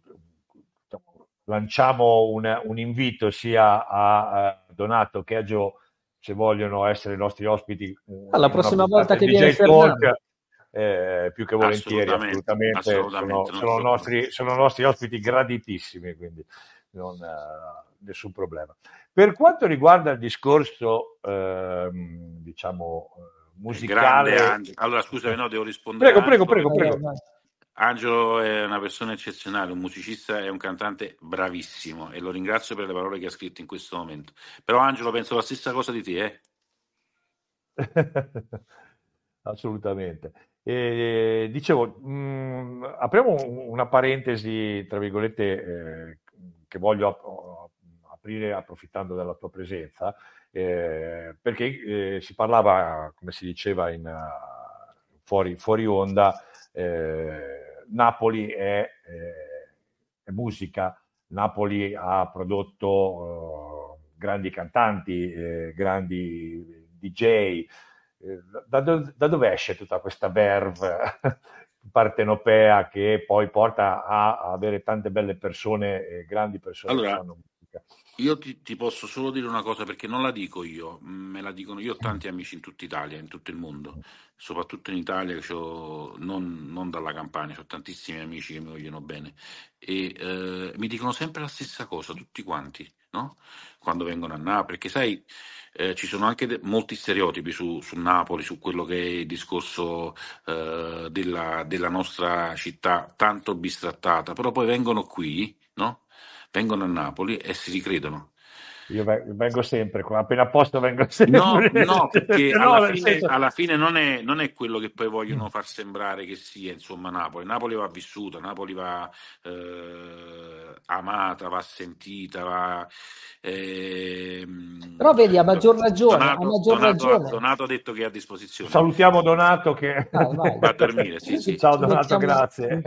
lanciamo un, un invito sia a, a Donato che a Gio se vogliono essere i nostri ospiti. Alla ah, prossima volta che viene Fernando. Eh, più che volentieri, assolutamente, assolutamente sono, sono, nostri, sono, nostri, ospiti graditissimi, quindi non, eh, nessun problema. Per quanto riguarda il discorso, eh, diciamo, musicale... Grande, allora, scusami, no, devo rispondere. Prego, prego, prego, prego. Angelo è una persona eccezionale, un musicista e un cantante bravissimo e lo ringrazio per le parole che ha scritto in questo momento. Però Angelo penso la stessa cosa di te, eh? [laughs] Assolutamente. E, dicevo, mh, mm, apriamo una parentesi, tra virgolette, eh, che voglio aprire approfittando della tua presenza, eh, perché eh, si parlava, come si diceva in, uh, fuori, fuori, onda, eh, Napoli è, eh, è, musica, Napoli ha prodotto eh, grandi cantanti, grandi DJ. Da, do, da dove esce tutta questa verve [laughs] partenopea che poi porta a avere tante belle persone, eh, grandi persone allora, che fanno musica. Io ti, ti, posso solo dire una cosa perché non la dico io, me la dicono io ho tanti amici in tutta Italia, in tutto il mondo, soprattutto in Italia, non, non, dalla Campania, ho tantissimi amici che mi vogliono bene e eh, mi dicono sempre la stessa cosa, tutti quanti, no? quando vengono a Napoli, perché sai eh, ci sono anche de- molti stereotipi su, su, Napoli, su quello che è il discorso eh, della, della nostra città tanto bistrattata, però poi vengono qui vengono a Napoli e si ricredono. Io vengo sempre, appena a posto vengo sempre. No, no perché [laughs] no, alla, fine, senso... alla fine non, è, non è, quello che poi vogliono mm. far sembrare che sia, insomma, Napoli. Napoli va vissuta, Napoli va eh, amata, va sentita, va... Eh, Però vedi, a eh, maggior ragione... Donato, a maggior Donato, ragione. Donato ha detto che è a disposizione. Salutiamo Donato che vai, vai. [laughs] va a dormire. Sì, sì. Ciao Donato, grazie.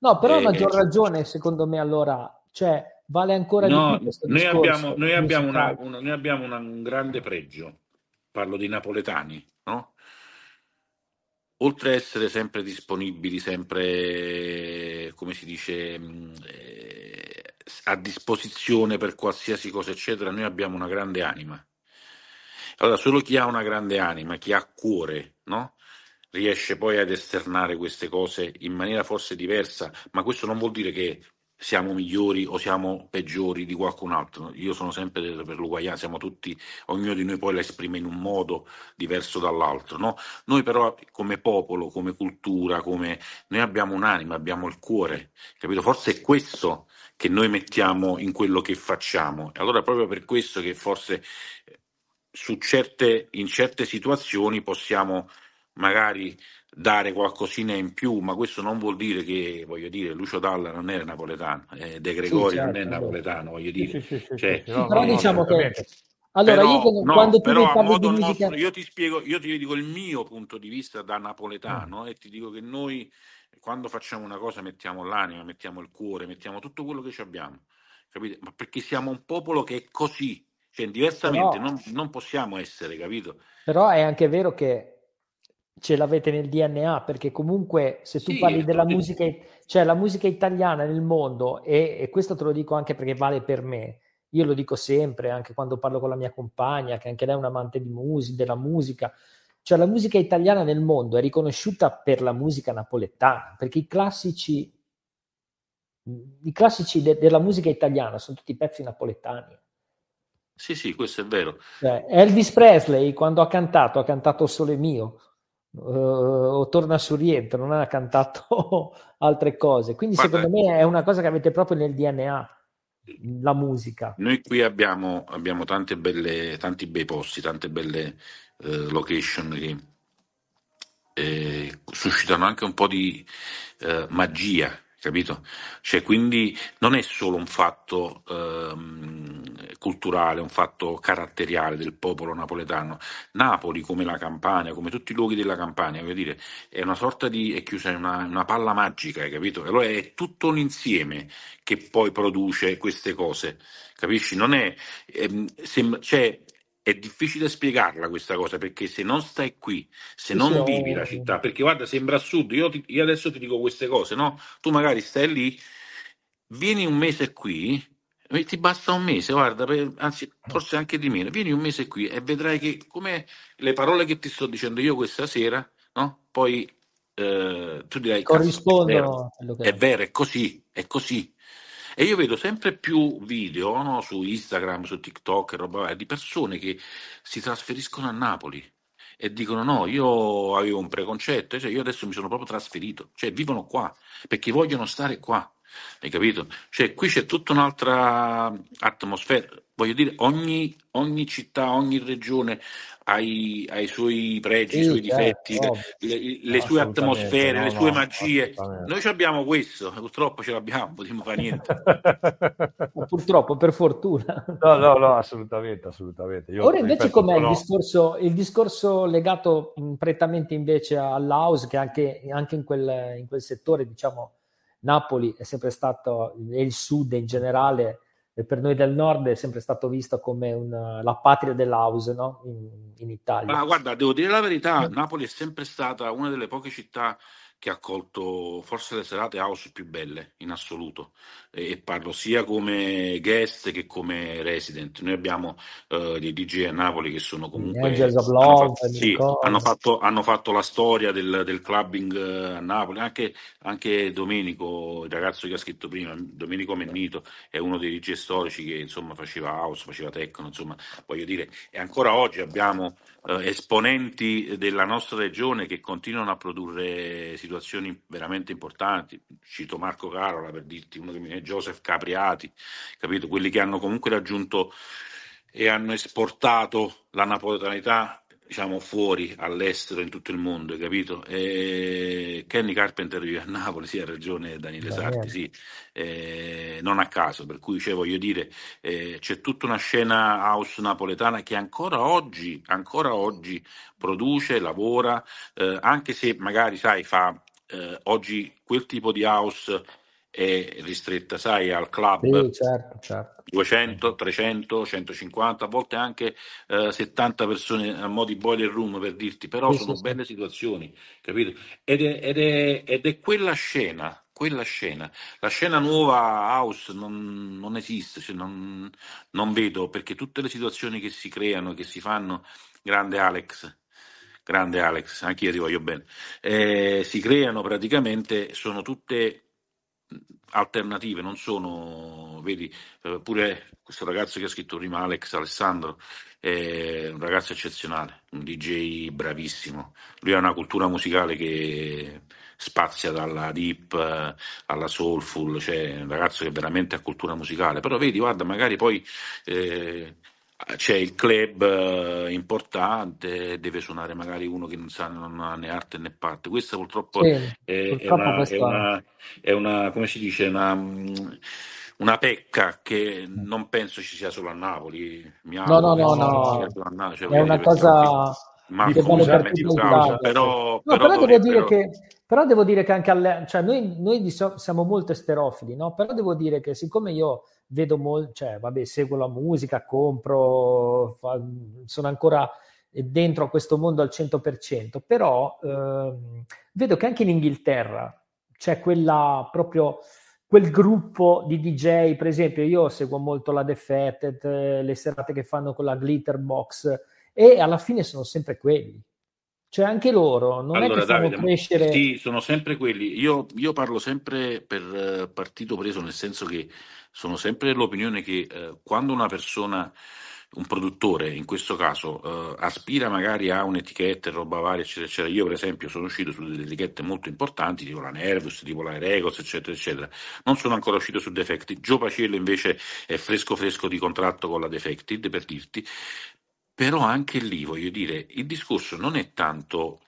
No, però a eh, maggior eh, ragione, secondo me, allora cioè, vale ancora no, di più questo noi abbiamo, noi abbiamo, una, una, noi abbiamo una, un grande pregio, parlo di napoletani, no? Oltre a essere sempre disponibili, sempre, come si dice, mm, eh, a disposizione per qualsiasi cosa, eccetera, noi abbiamo una grande anima. Allora, solo chi ha una grande anima, chi ha cuore, no? riesce poi ad esternare queste cose in maniera forse diversa, ma questo non vuol dire che siamo migliori o siamo peggiori di qualcun altro. Io sono sempre per l'uguaglianza, siamo tutti, ognuno di noi poi la esprime in un modo diverso dall'altro. No? Noi però come popolo, come cultura, come... noi abbiamo un'anima, abbiamo il cuore, capito? Forse è questo che noi mettiamo in quello che facciamo. E allora è proprio per questo che forse eh, certe, in certe situazioni possiamo magari dare qualcosina in più, ma questo non vuol dire che, voglio dire, Lucio Dalla non era napoletano, eh, De Gregori sì, certo, non è napoletano, voglio dire. però diciamo che... Allora, io quando tu parli di musica... Nostro, io ti spiego, io ti dico il mio punto di vista da napoletano mm. Eh, e ti dico che noi quando facciamo una cosa mettiamo l'anima, mettiamo il cuore, mettiamo tutto quello che abbiamo, capite? Ma perché siamo un popolo che è così, cioè diversamente però, non, non possiamo essere, capito? Però è anche vero che ce l'avete nel DNA, perché comunque se tu sì, parli della tutto... musica, cioè la musica italiana nel mondo, e, e, questo te lo dico anche perché vale per me, io lo dico sempre, anche quando parlo con la mia compagna, che anche lei è un amante di musica, della musica, cioè la musica italiana nel mondo è riconosciuta per la musica napoletana, perché i classici, i classici de- della musica italiana sono tutti pezzi napoletani. Sì, sì, questo è vero. Cioè, Elvis Presley, quando ha cantato, ha cantato Sole Mio, Uhm, o torna su rientro, non ha cantato [laughs] altre cose. Quindi Guarda, secondo me è una cosa che avete proprio nel DNA, la musica. Noi qui abbiamo, abbiamo tante belle, tanti bei posti, tante belle eh, location che eh, suscitano anche un po' di eh, magia capito? Cioè, quindi non è solo un fatto eh, culturale, un fatto caratteriale del popolo napoletano. Napoli, come la Campania, come tutti i luoghi della Campania, voglio dire, è una sorta di, è chiusa in una, una, palla magica, hai capito? E allora è tutto un insieme che poi produce queste cose, capisci? Non è, è ehm, sembra, cioè, è difficile spiegarla questa cosa perché se non stai qui, se non sì, vivi la città, perché guarda, sembra assurdo, io, ti, io adesso ti dico queste cose, no? Tu magari stai lì, vieni un mese qui, ti basta un mese, guarda, per, anzi forse anche di meno, vieni un mese qui e vedrai che come le parole che ti sto dicendo io questa sera, no? Poi eh, tu dirai: Corrispondono. È vero, è, vero, è così, è così, e io vedo sempre più video no, su Instagram, su TikTok, e roba varia, di persone che si trasferiscono a Napoli e dicono no, io avevo un preconcetto, cioè io adesso mi sono proprio trasferito, cioè vivono qua perché vogliono stare qua. Hai capito? Cioè, qui c'è tutta un'altra atmosfera. Voglio dire, ogni, ogni città, ogni regione ai, ai suoi pregi, sì, ai suoi difetti, eh, no, certo, le, le sue atmosfere, no, le sue no, magie. Noi abbiamo questo, purtroppo ce l'abbiamo, potremmo fare niente. [laughs] purtroppo, per fortuna. No, no, no, assolutamente, assolutamente. Io Ora invece com'è il discorso, il, discorso, legato prettamente invece all'house, che anche, anche in, quel, in, quel, settore, diciamo, Napoli è sempre stato, e il sud in generale, e per noi del nord è sempre stato visto come una, la patria dell'house no? in, in Italia. Ma guarda, devo dire la verità, mm. Napoli è sempre stata una delle poche città che ha accolto forse le serate house più belle in assoluto e, e parlo sia come guest che come resident. Noi abbiamo uh, dei DJ a Napoli che sono comunque hanno, Love, fatto, sì, hanno, fatto, hanno, fatto, la storia del, del clubbing eh, a Napoli, anche, anche, Domenico, il ragazzo che ha scritto prima, Domenico Mennito è uno dei DJ storici che insomma faceva house, faceva techno, insomma voglio dire, e ancora oggi abbiamo eh, esponenti della nostra regione che continuano a produrre situazioni veramente importanti. Cito Marco Carola per dirti, uno che mi viene, Joseph Capriati, capito? Quelli che hanno comunque raggiunto e hanno esportato la napoletanità diciamo, fuori, all'estero, in tutto il mondo, hai capito? E Kenny Carpenter vive a Napoli, sì, ha ragione Daniele Sarti, sì, eh, non a caso, per cui cioè, voglio dire, eh, c'è tutta una scena house napoletana che ancora oggi, ancora oggi produce, lavora, eh, anche se magari, sai, fa eh, oggi quel tipo di house è ristretta, sai, al club. Sì, certo, certo. 200, 300, 150, a volte anche eh, 70 persone a mo' di boiler room per dirti, però sì, sono sì, belle situazioni, capito? Ed è, ed, è, ed è, quella scena, quella scena. La scena nuova house non, non esiste, cioè non, non vedo, perché tutte le situazioni che si creano, che si fanno, grande Alex, grande Alex, anche io ti voglio bene, eh, si creano praticamente, sono tutte alternative, non sono, vedi, eh, pure questo ragazzo che ha scritto prima, Alex Alessandro, è un ragazzo eccezionale, un DJ bravissimo, lui ha una cultura musicale che spazia dalla deep eh, alla soulful, cioè un ragazzo che veramente ha cultura musicale, però vedi, guarda, magari poi... Eh, c'è il club eh, importante, deve suonare magari uno che non sa non ha né arte né parte. Questa purtroppo, sì, è, purtroppo è, una, è, una, è, una, come si dice, una, mm, una, pecca che non penso ci sia solo a Napoli. Mi no, no, no, no. Cioè, è una cosa... Dire, ma scusami, diciamo, però, no, però, devo dire però... Che, però devo dire che anche alle, cioè noi, noi so, siamo molto esterofili, no? però devo dire che siccome io vedo molto, cioè vabbè, seguo la musica, compro, fa, sono ancora dentro a questo mondo al 100%, però ehm, vedo che anche in Inghilterra c'è quella proprio quel gruppo di DJ, per esempio io seguo molto la Defected, eh, le serate che fanno con la Glitterbox, e alla fine sono sempre quelli. Cioè anche loro non allora, è che Davide, crescere... Sì, sono sempre quelli. Io, io parlo sempre per eh, partito preso, nel senso che sono sempre dell'opinione che eh, quando una persona un produttore in questo caso eh, aspira magari a un'etichetta, roba varia, eccetera, eccetera. Io, per esempio, sono uscito su delle etichette molto importanti, tipo la Nervus, tipo la Regos, eccetera, eccetera. Non sono ancora uscito su Defected. Gio Pacello invece è fresco fresco di contratto con la Defected, per dirti. Però anche lì, voglio dire, il discorso non è tanto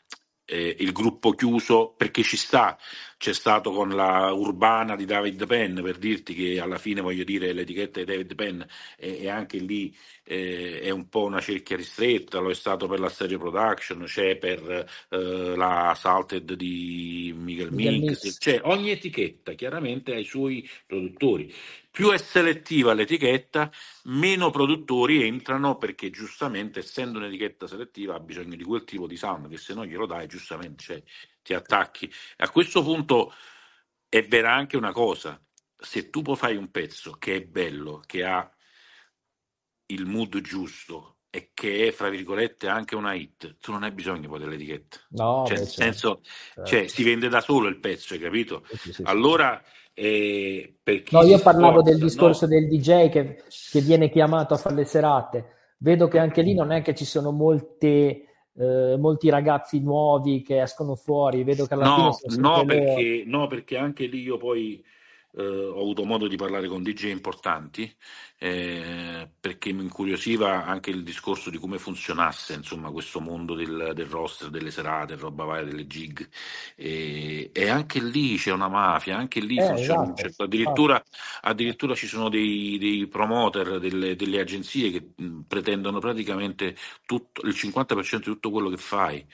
eh, il gruppo chiuso perché ci sta c'è stato con la urbana di David Penn, per dirti che alla fine, voglio dire, l'etichetta di David Penn è, è anche lì eh, è un po' una cerchia ristretta, lo è stato per la serie production, c'è per eh, la Salted di Miguel, Mix, cioè ogni etichetta chiaramente ha i suoi produttori. Più è selettiva l'etichetta, meno produttori entrano perché giustamente essendo un'etichetta selettiva ha bisogno di quel tipo di sound che se no glielo dai giustamente cioè, ti attacchi. A questo punto è vera anche una cosa, se tu poi fai un pezzo che è bello, che ha il mood giusto e che è, fra virgolette, anche una hit, tu non hai bisogno poi dell'etichetta. No, cioè, nel certo, senso, certo. Cioè, si vende da solo il pezzo, hai capito? Sì, sì, Allora, eh, No, io parlavo porta, del discorso no? del DJ che, che, viene chiamato a fare le serate. Vedo che anche lì non è che ci sono molte eh, molti ragazzi nuovi che escono fuori, vedo che alla no, fine sono no perché, no, perché anche lì io poi eh, ho avuto modo di parlare con DJ importanti eh, perché mi incuriosiva anche il discorso di come funzionasse insomma, questo mondo del, del roster, delle serate, roba varia, delle gig e, e, anche lì c'è una mafia, anche lì eh, funziona esatto, certo. Esatto. addirittura, addirittura, ci sono dei, dei promoter, delle, delle, agenzie che mh, pretendono praticamente tutto, il 50% di tutto quello che fai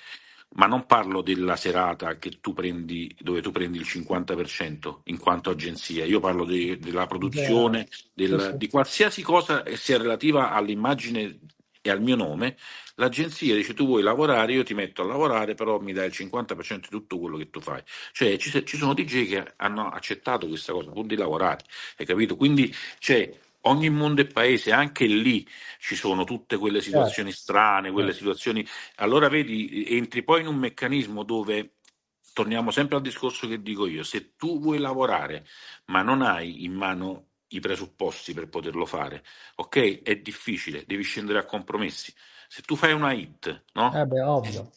ma non parlo della serata tu prendi, dove tu prendi il 50% in quanto agenzia, io parlo de, della produzione, del, di qualsiasi cosa che sia relativa all'immagine e al mio nome, l'agenzia dice tu vuoi lavorare, io ti metto a lavorare, però mi dai il 50% di tutto quello che tu fai. Cioè ci, ci sono DJ che hanno accettato questa cosa pur di lavorare, hai capito? Quindi c'è cioè, ogni mondo e paese, anche lì ci sono tutte quelle certo. situazioni strane, quelle certo. situazioni... Allora vedi, entri poi in un meccanismo dove torniamo sempre al discorso che dico io, se tu vuoi lavorare ma non hai in mano i presupposti per poterlo fare, ok? È difficile, devi scendere a compromessi. Se tu fai una hit, no? Eh beh, ovvio.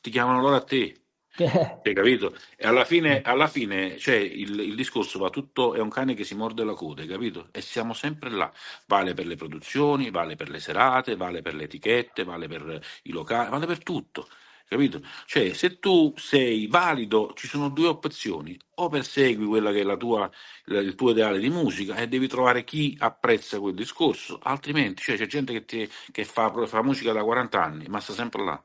Ti chiamano loro a te, [laughs] Hai capito? E alla fine, alla fine cioè, il, il, discorso va tutto, è un cane che si morde la coda, hai capito? E siamo sempre là. Vale per le produzioni, vale per le serate, vale per le etichette, vale per i locali, vale per tutto. Capito? Cioè, se tu sei valido, ci sono due opzioni. O persegui quella che è tua, il tuo ideale di musica e devi trovare chi apprezza quel discorso, altrimenti cioè, c'è gente che, ti, che fa, fa musica da 40 anni, ma sta sempre là.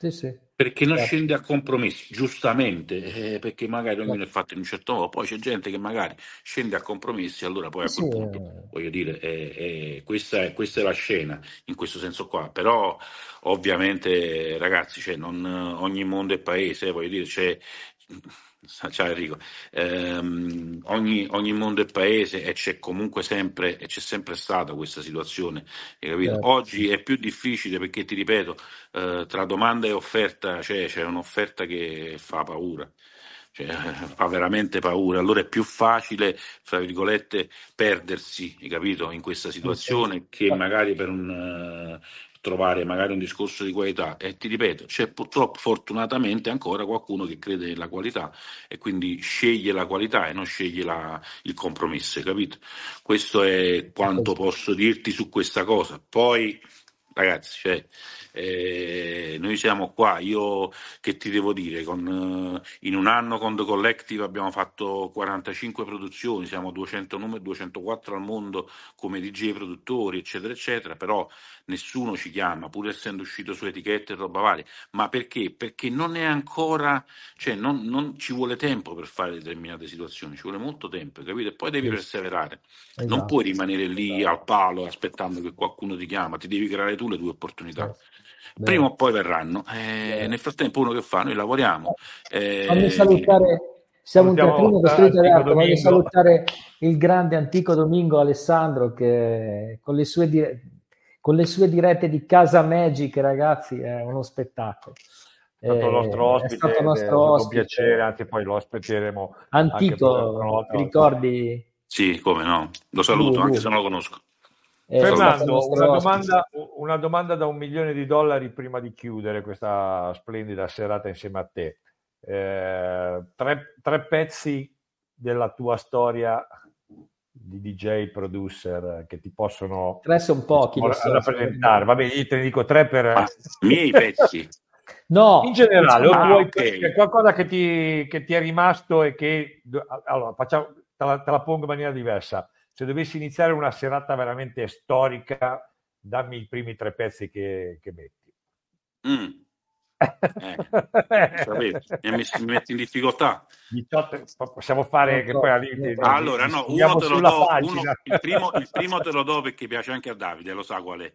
Sì, sì. Perché non certo. scende a compromessi, giustamente, eh, perché magari ognuno è certo. fatto in un certo modo, poi c'è gente che magari scende a compromessi, allora poi eh, a quel sì, eh. punto, voglio dire, eh, questa, è, questa, è, la scena, in questo senso qua, però ovviamente ragazzi, cioè, non, ogni mondo è paese, voglio dire, c'è... Cioè, Ciao Enrico, ehm, ogni, ogni, mondo e paese e c'è comunque sempre, e c'è sempre stata questa situazione. Certo. Oggi è più difficile perché, ti ripeto, eh, tra domanda e offerta c'è, cioè, c'è un'offerta che fa paura. Cioè, [laughs] fa veramente paura. Allora è più facile, fra virgolette, perdersi, capito, in questa situazione che magari per un, trovare magari un discorso di qualità e ti ripeto c'è purtroppo fortunatamente ancora qualcuno che crede nella qualità e quindi sceglie la qualità e non sceglie la, il compromesso capito questo è quanto certo. posso dirti su questa cosa poi ragazzi cioè, eh, noi siamo qua, io che ti devo dire, con, eh, in un anno con The Collective abbiamo fatto 45 produzioni, siamo 200 numeri, 204 al mondo come DJ produttori, eccetera, eccetera, però nessuno ci chiama, pur essendo uscito su etichette e roba varia. Ma perché? Perché non è ancora, cioè non, non ci vuole tempo per fare determinate situazioni, ci vuole molto tempo, capito? E poi devi perseverare, esatto. non puoi rimanere lì al palo aspettando che qualcuno ti chiama, ti devi creare tu le due opportunità. Esatto. Beh. Prima o poi verranno. Eh, nel frattempo uno che fa? Noi lavoriamo. Eh, fammi salutare, siamo un teatrino eh, costruito reato, voglio salutare il grande antico Domingo Alessandro che con le sue, dire- con le sue dirette di Casa Magic, ragazzi, è uno spettacolo. È stato il eh, nostro ospite, è stato nostro ospite. un piacere, anzi poi lo ospiteremo. Antico, ti ricordi? Sì, come no, lo saluto lui, lui. anche se non lo conosco. Eh, Fernando, una domanda, una domanda, da un milione di dollari prima di chiudere questa splendida serata insieme a te. Eh, tre, tre, pezzi della tua storia di DJ, producer, che ti possono... Tre sono pochi. Diciamo, rappresentare. Vabbè, io te ne dico tre per... i miei pezzi. [laughs] No, in generale, o ah, okay. c'è qualcosa che ti, che ti, è rimasto e che... Allora, facciamo, te la, te la pongo in maniera diversa se dovessi iniziare una serata veramente storica, dammi i primi tre pezzi che, che metti. Mm. Eh, sapete, eh, mi, metti in difficoltà. 18, possiamo fare che poi lì, allora, no, uno te lo do, uno, il, primo, il, primo, te lo do perché piace anche a Davide, lo sa qual è.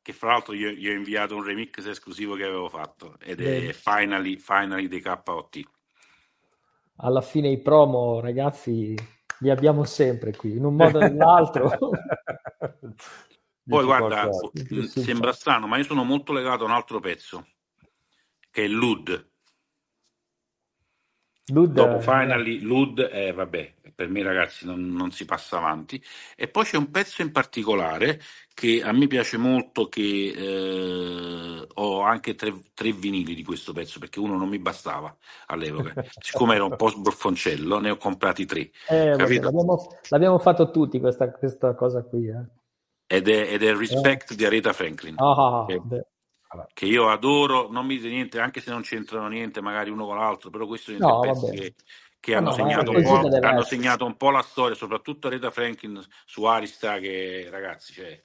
Che fra l'altro io, io ho inviato un remix esclusivo che avevo fatto ed è Finally, Finally dei KOT. Alla fine i promo, ragazzi, li abbiamo sempre qui, in un modo o nell'altro. [laughs] Poi guarda, sembra strano, ma io sono molto legato a un altro pezzo, che è l'UD, Lud... Dopo Finally, Lud, eh, vabbè, per me ragazzi non, non, si passa avanti. E poi c'è un pezzo in particolare che a me piace molto, che eh, ho anche tre, tre, vinili di questo pezzo, perché uno non mi bastava all'epoca. [laughs] Siccome era un po' sbruffoncello, ne ho comprati tre. Eh, vabbè, l'abbiamo, l'abbiamo, fatto tutti questa, questa cosa qui. Eh. Ed, è, ed è Respect eh. di Aretha Franklin. Ah, che, che io adoro, non mi dite niente, anche se non c'entrano niente magari uno con l'altro, però questo sono no, pezzi che, che hanno, no, segnato hanno, segnato un po', la storia, soprattutto Reta Franklin su Arista che ragazzi, cioè,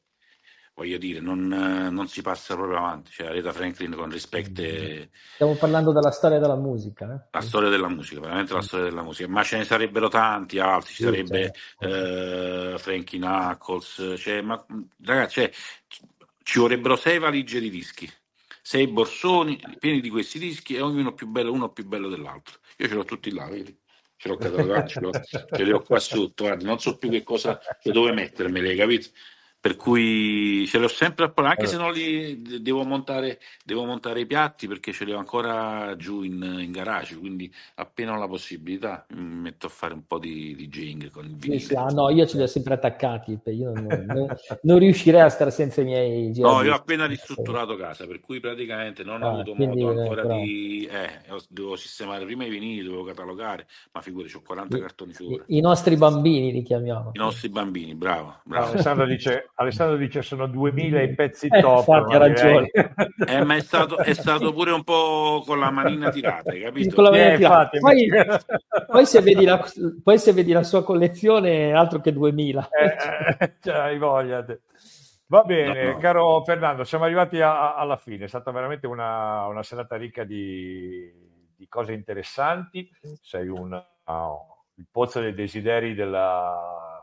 voglio dire, non, non, si passa proprio avanti, cioè Reta Franklin con rispetto... Mm. Stiamo parlando della storia della musica. Eh? La storia della musica, veramente la mm. storia della musica, ma ce ne sarebbero tanti altri, ci sarebbe certo, sì, eh, Franklin Knuckles, cioè, ma ragazzi, cioè, ci vorrebbero sei valigie di dischi, sei borsoni pieni di questi dischi e ognuno più bello, uno più bello dell'altro. Io ce l'ho tutti là, vedi? Ce l'ho catalogato, ce, ce, li ho qua sotto, guarda, non so più che cosa, dove mettermeli, capito? per cui ce l'ho sempre a Palermo, anche se non li devo montare, devo montare i piatti perché ce li ho ancora giù in, in garage, quindi appena ho la possibilità mi mm, metto a fare un po' di, di jing con il vinile. Sì, sì. Ah, no, io ce li ho sempre attaccati, io non, non, non, riuscirei a stare senza i miei giri. No, io ho appena [laughs] ristrutturato casa, per cui praticamente non ho ah, avuto modo ancora però... di... Eh, devo sistemare prima i vinili, dovevo catalogare, ma figurati, ho 40 I, cartoni sopra. I, I nostri bambini li chiamiamo. I nostri bambini, bravo, bravo. Alessandro dice Alessandro dice sono 2000 i pezzi eh, top. Infatti, ha ragione. Eh, ma è stato, è stato, pure un po' con la manina tirata, hai capito? Con la manina eh, tirata. poi, [laughs] poi, se la, poi, se vedi la, sua collezione, altro che 2000. Eh, eh, cioè, hai voglia. Va bene, no, no. caro Fernando, siamo arrivati a, a, alla fine. È stata veramente una, una serata ricca di, di, cose interessanti. Sei un, oh, il pozzo dei desideri della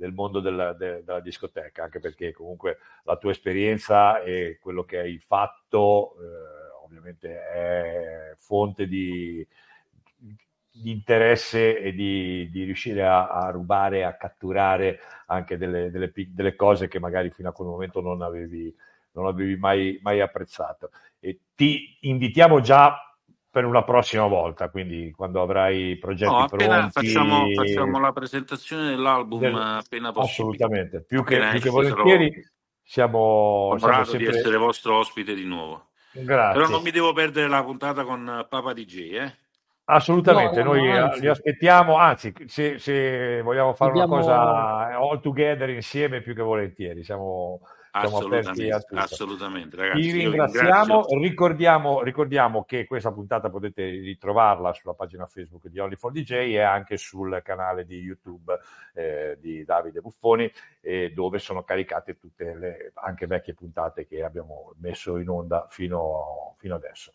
del mondo della, de, della, discoteca, anche perché comunque la tua esperienza e quello che hai fatto eh, ovviamente è fonte di, di interesse e di, di riuscire a, a, rubare, a catturare anche delle, delle, delle, cose che magari fino a quel momento non avevi, non avevi mai, mai apprezzato. E ti invitiamo già per una prossima volta, quindi quando avrai progetti no, pronti, facciamo, facciamo, la presentazione dell'album del, appena possibile. Assolutamente, più che, più che volentieri siamo... Siamo sempre... di essere vostro ospite di nuovo. Grazie. Però non mi devo perdere la puntata con Papa DJ, eh? Assolutamente, no, noi eh, anzi. li aspettiamo, anzi, se, se vogliamo fare Abbiamo... una cosa all together insieme, più che volentieri, siamo assolutamente, assolutamente ragazzi, vi ringraziamo ricordiamo, ricordiamo, che questa puntata potete ritrovarla sulla pagina Facebook di Only for DJ e anche sul canale di YouTube eh, di Davide Buffoni eh, dove sono caricate tutte le anche vecchie puntate che abbiamo messo in onda fino, fino adesso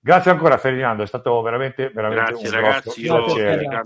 grazie ancora Ferdinando è stato veramente, veramente grazie, un ragazzi, grosso io, piacere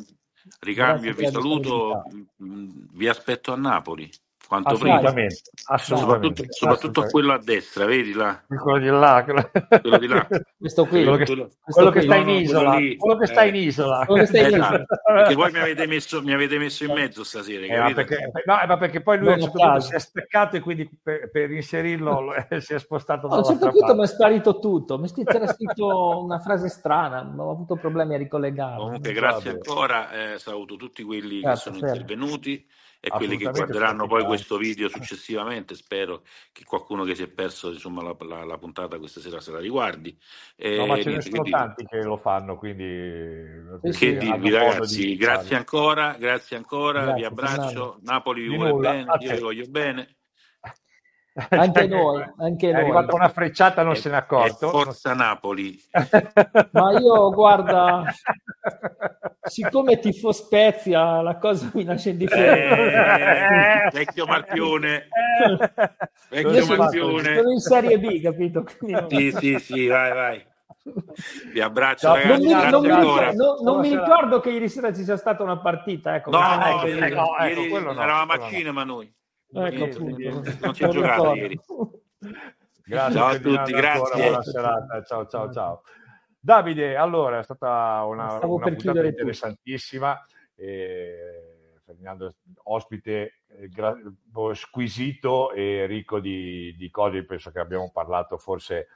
ricambio, e vi saluto mm, vi aspetto a Napoli quanto assolutamente, prima. Assolutamente, soprattutto, soprattutto quello a destra, vedi là. Quello di là. Quello di là. [laughs] Questo qui. Quello che, quello, quello che sta in eh. isola. Quello che sta in eh, isola. Eh, eh, esatto. voi mi avete, messo, mi avete messo in mezzo stasera. Eh, ma perché, no, eh, ma perché poi lui certo si è staccato e quindi per, per inserirlo si è spostato no, A un certo punto mi è sparito tutto. Mi c'era scritto una frase strana, ho avuto problemi a ricollegarlo. Comunque grazie ancora, saluto tutti quelli grazie, che certo, sono certo. intervenuti e quelli che guarderanno poi questo video successivamente, spero che qualcuno che si è perso insomma, la, la, la puntata questa sera se la riguardi. E, no, ma eh, ce ne sono tanti che lo fanno, quindi... Che sì, dirvi ragazzi, di grazie ancora, grazie ancora, grazie, vi abbraccio, Napoli vi vuole bene, io vi voglio bene. [laughs] Anche noi, anche è noi. arrivata una frecciata, non è, se n'è accorto. Forza Napoli. [laughs] Ma io, guarda, siccome tifo Spezia, la cosa mi lascia indifferente. Eh, eh, vecchio Marchione. Eh. Vecchio Marchione. Sono in Serie B, capito? Sì, sì, sì, vai, vai. Vi abbraccio, no, non, mi, non, mi, non, non mi, ricordo che ieri sera ci sia stata una partita. Ecco, no, eh, no, ecco, ieri, ecco, ecco, ieri, quello no, eravamo a cinema noi. Ecco, quindi, non ci ho giocato ieri. [laughs] Grazie ciao a tutti, grazie. Buona serata, ciao ciao ciao. Davide, allora è stata una, Stavo una puntata interessantissima. Eh, Ferdinando, ospite eh, gra- boh, squisito e ricco di, di, cose, penso che abbiamo parlato forse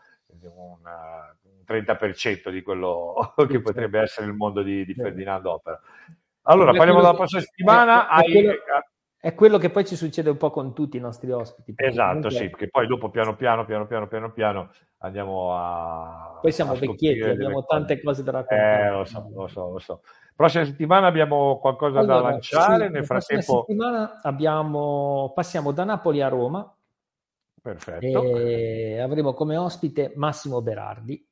una, un 30% di quello [laughs] che potrebbe essere il mondo di, di Ferdinando Opera. Allora, parliamo della prossima settimana. Eh, Hai, è quello che poi ci succede un po' con tutti i nostri ospiti. Esatto, comunque... sì, perché poi dopo piano piano, piano piano, piano piano andiamo a... Poi siamo a vecchietti, abbiamo cose. tante cose da raccontare. Eh, lo so, lo so, lo so. Prossima settimana abbiamo qualcosa allora, da lanciare, sì, nel frattempo... Prossima settimana abbiamo... passiamo da Napoli a Roma. Perfetto. E avremo come ospite Massimo Berardi,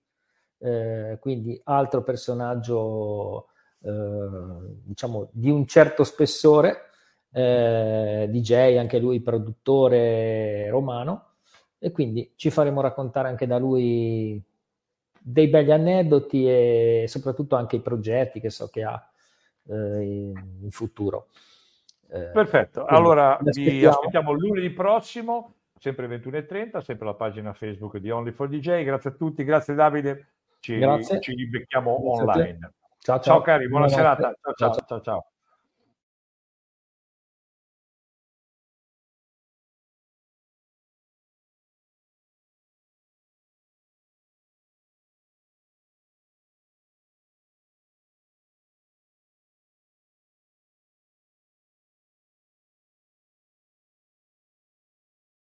eh, quindi altro personaggio, eh, diciamo, di un certo spessore eh, DJ, anche lui produttore romano, e quindi ci faremo raccontare anche da lui dei belli aneddoti e soprattutto anche i progetti che so che ha eh, in futuro. Eh, Perfetto, allora vi aspettiamo lunedì prossimo, sempre 21.30, sempre la pagina Facebook di Only for DJ. Grazie a tutti, grazie Davide, ci, grazie. ci becchiamo grazie online. Ciao, ciao. ciao cari, buona, buona serata. ciao, ciao. ciao. ciao.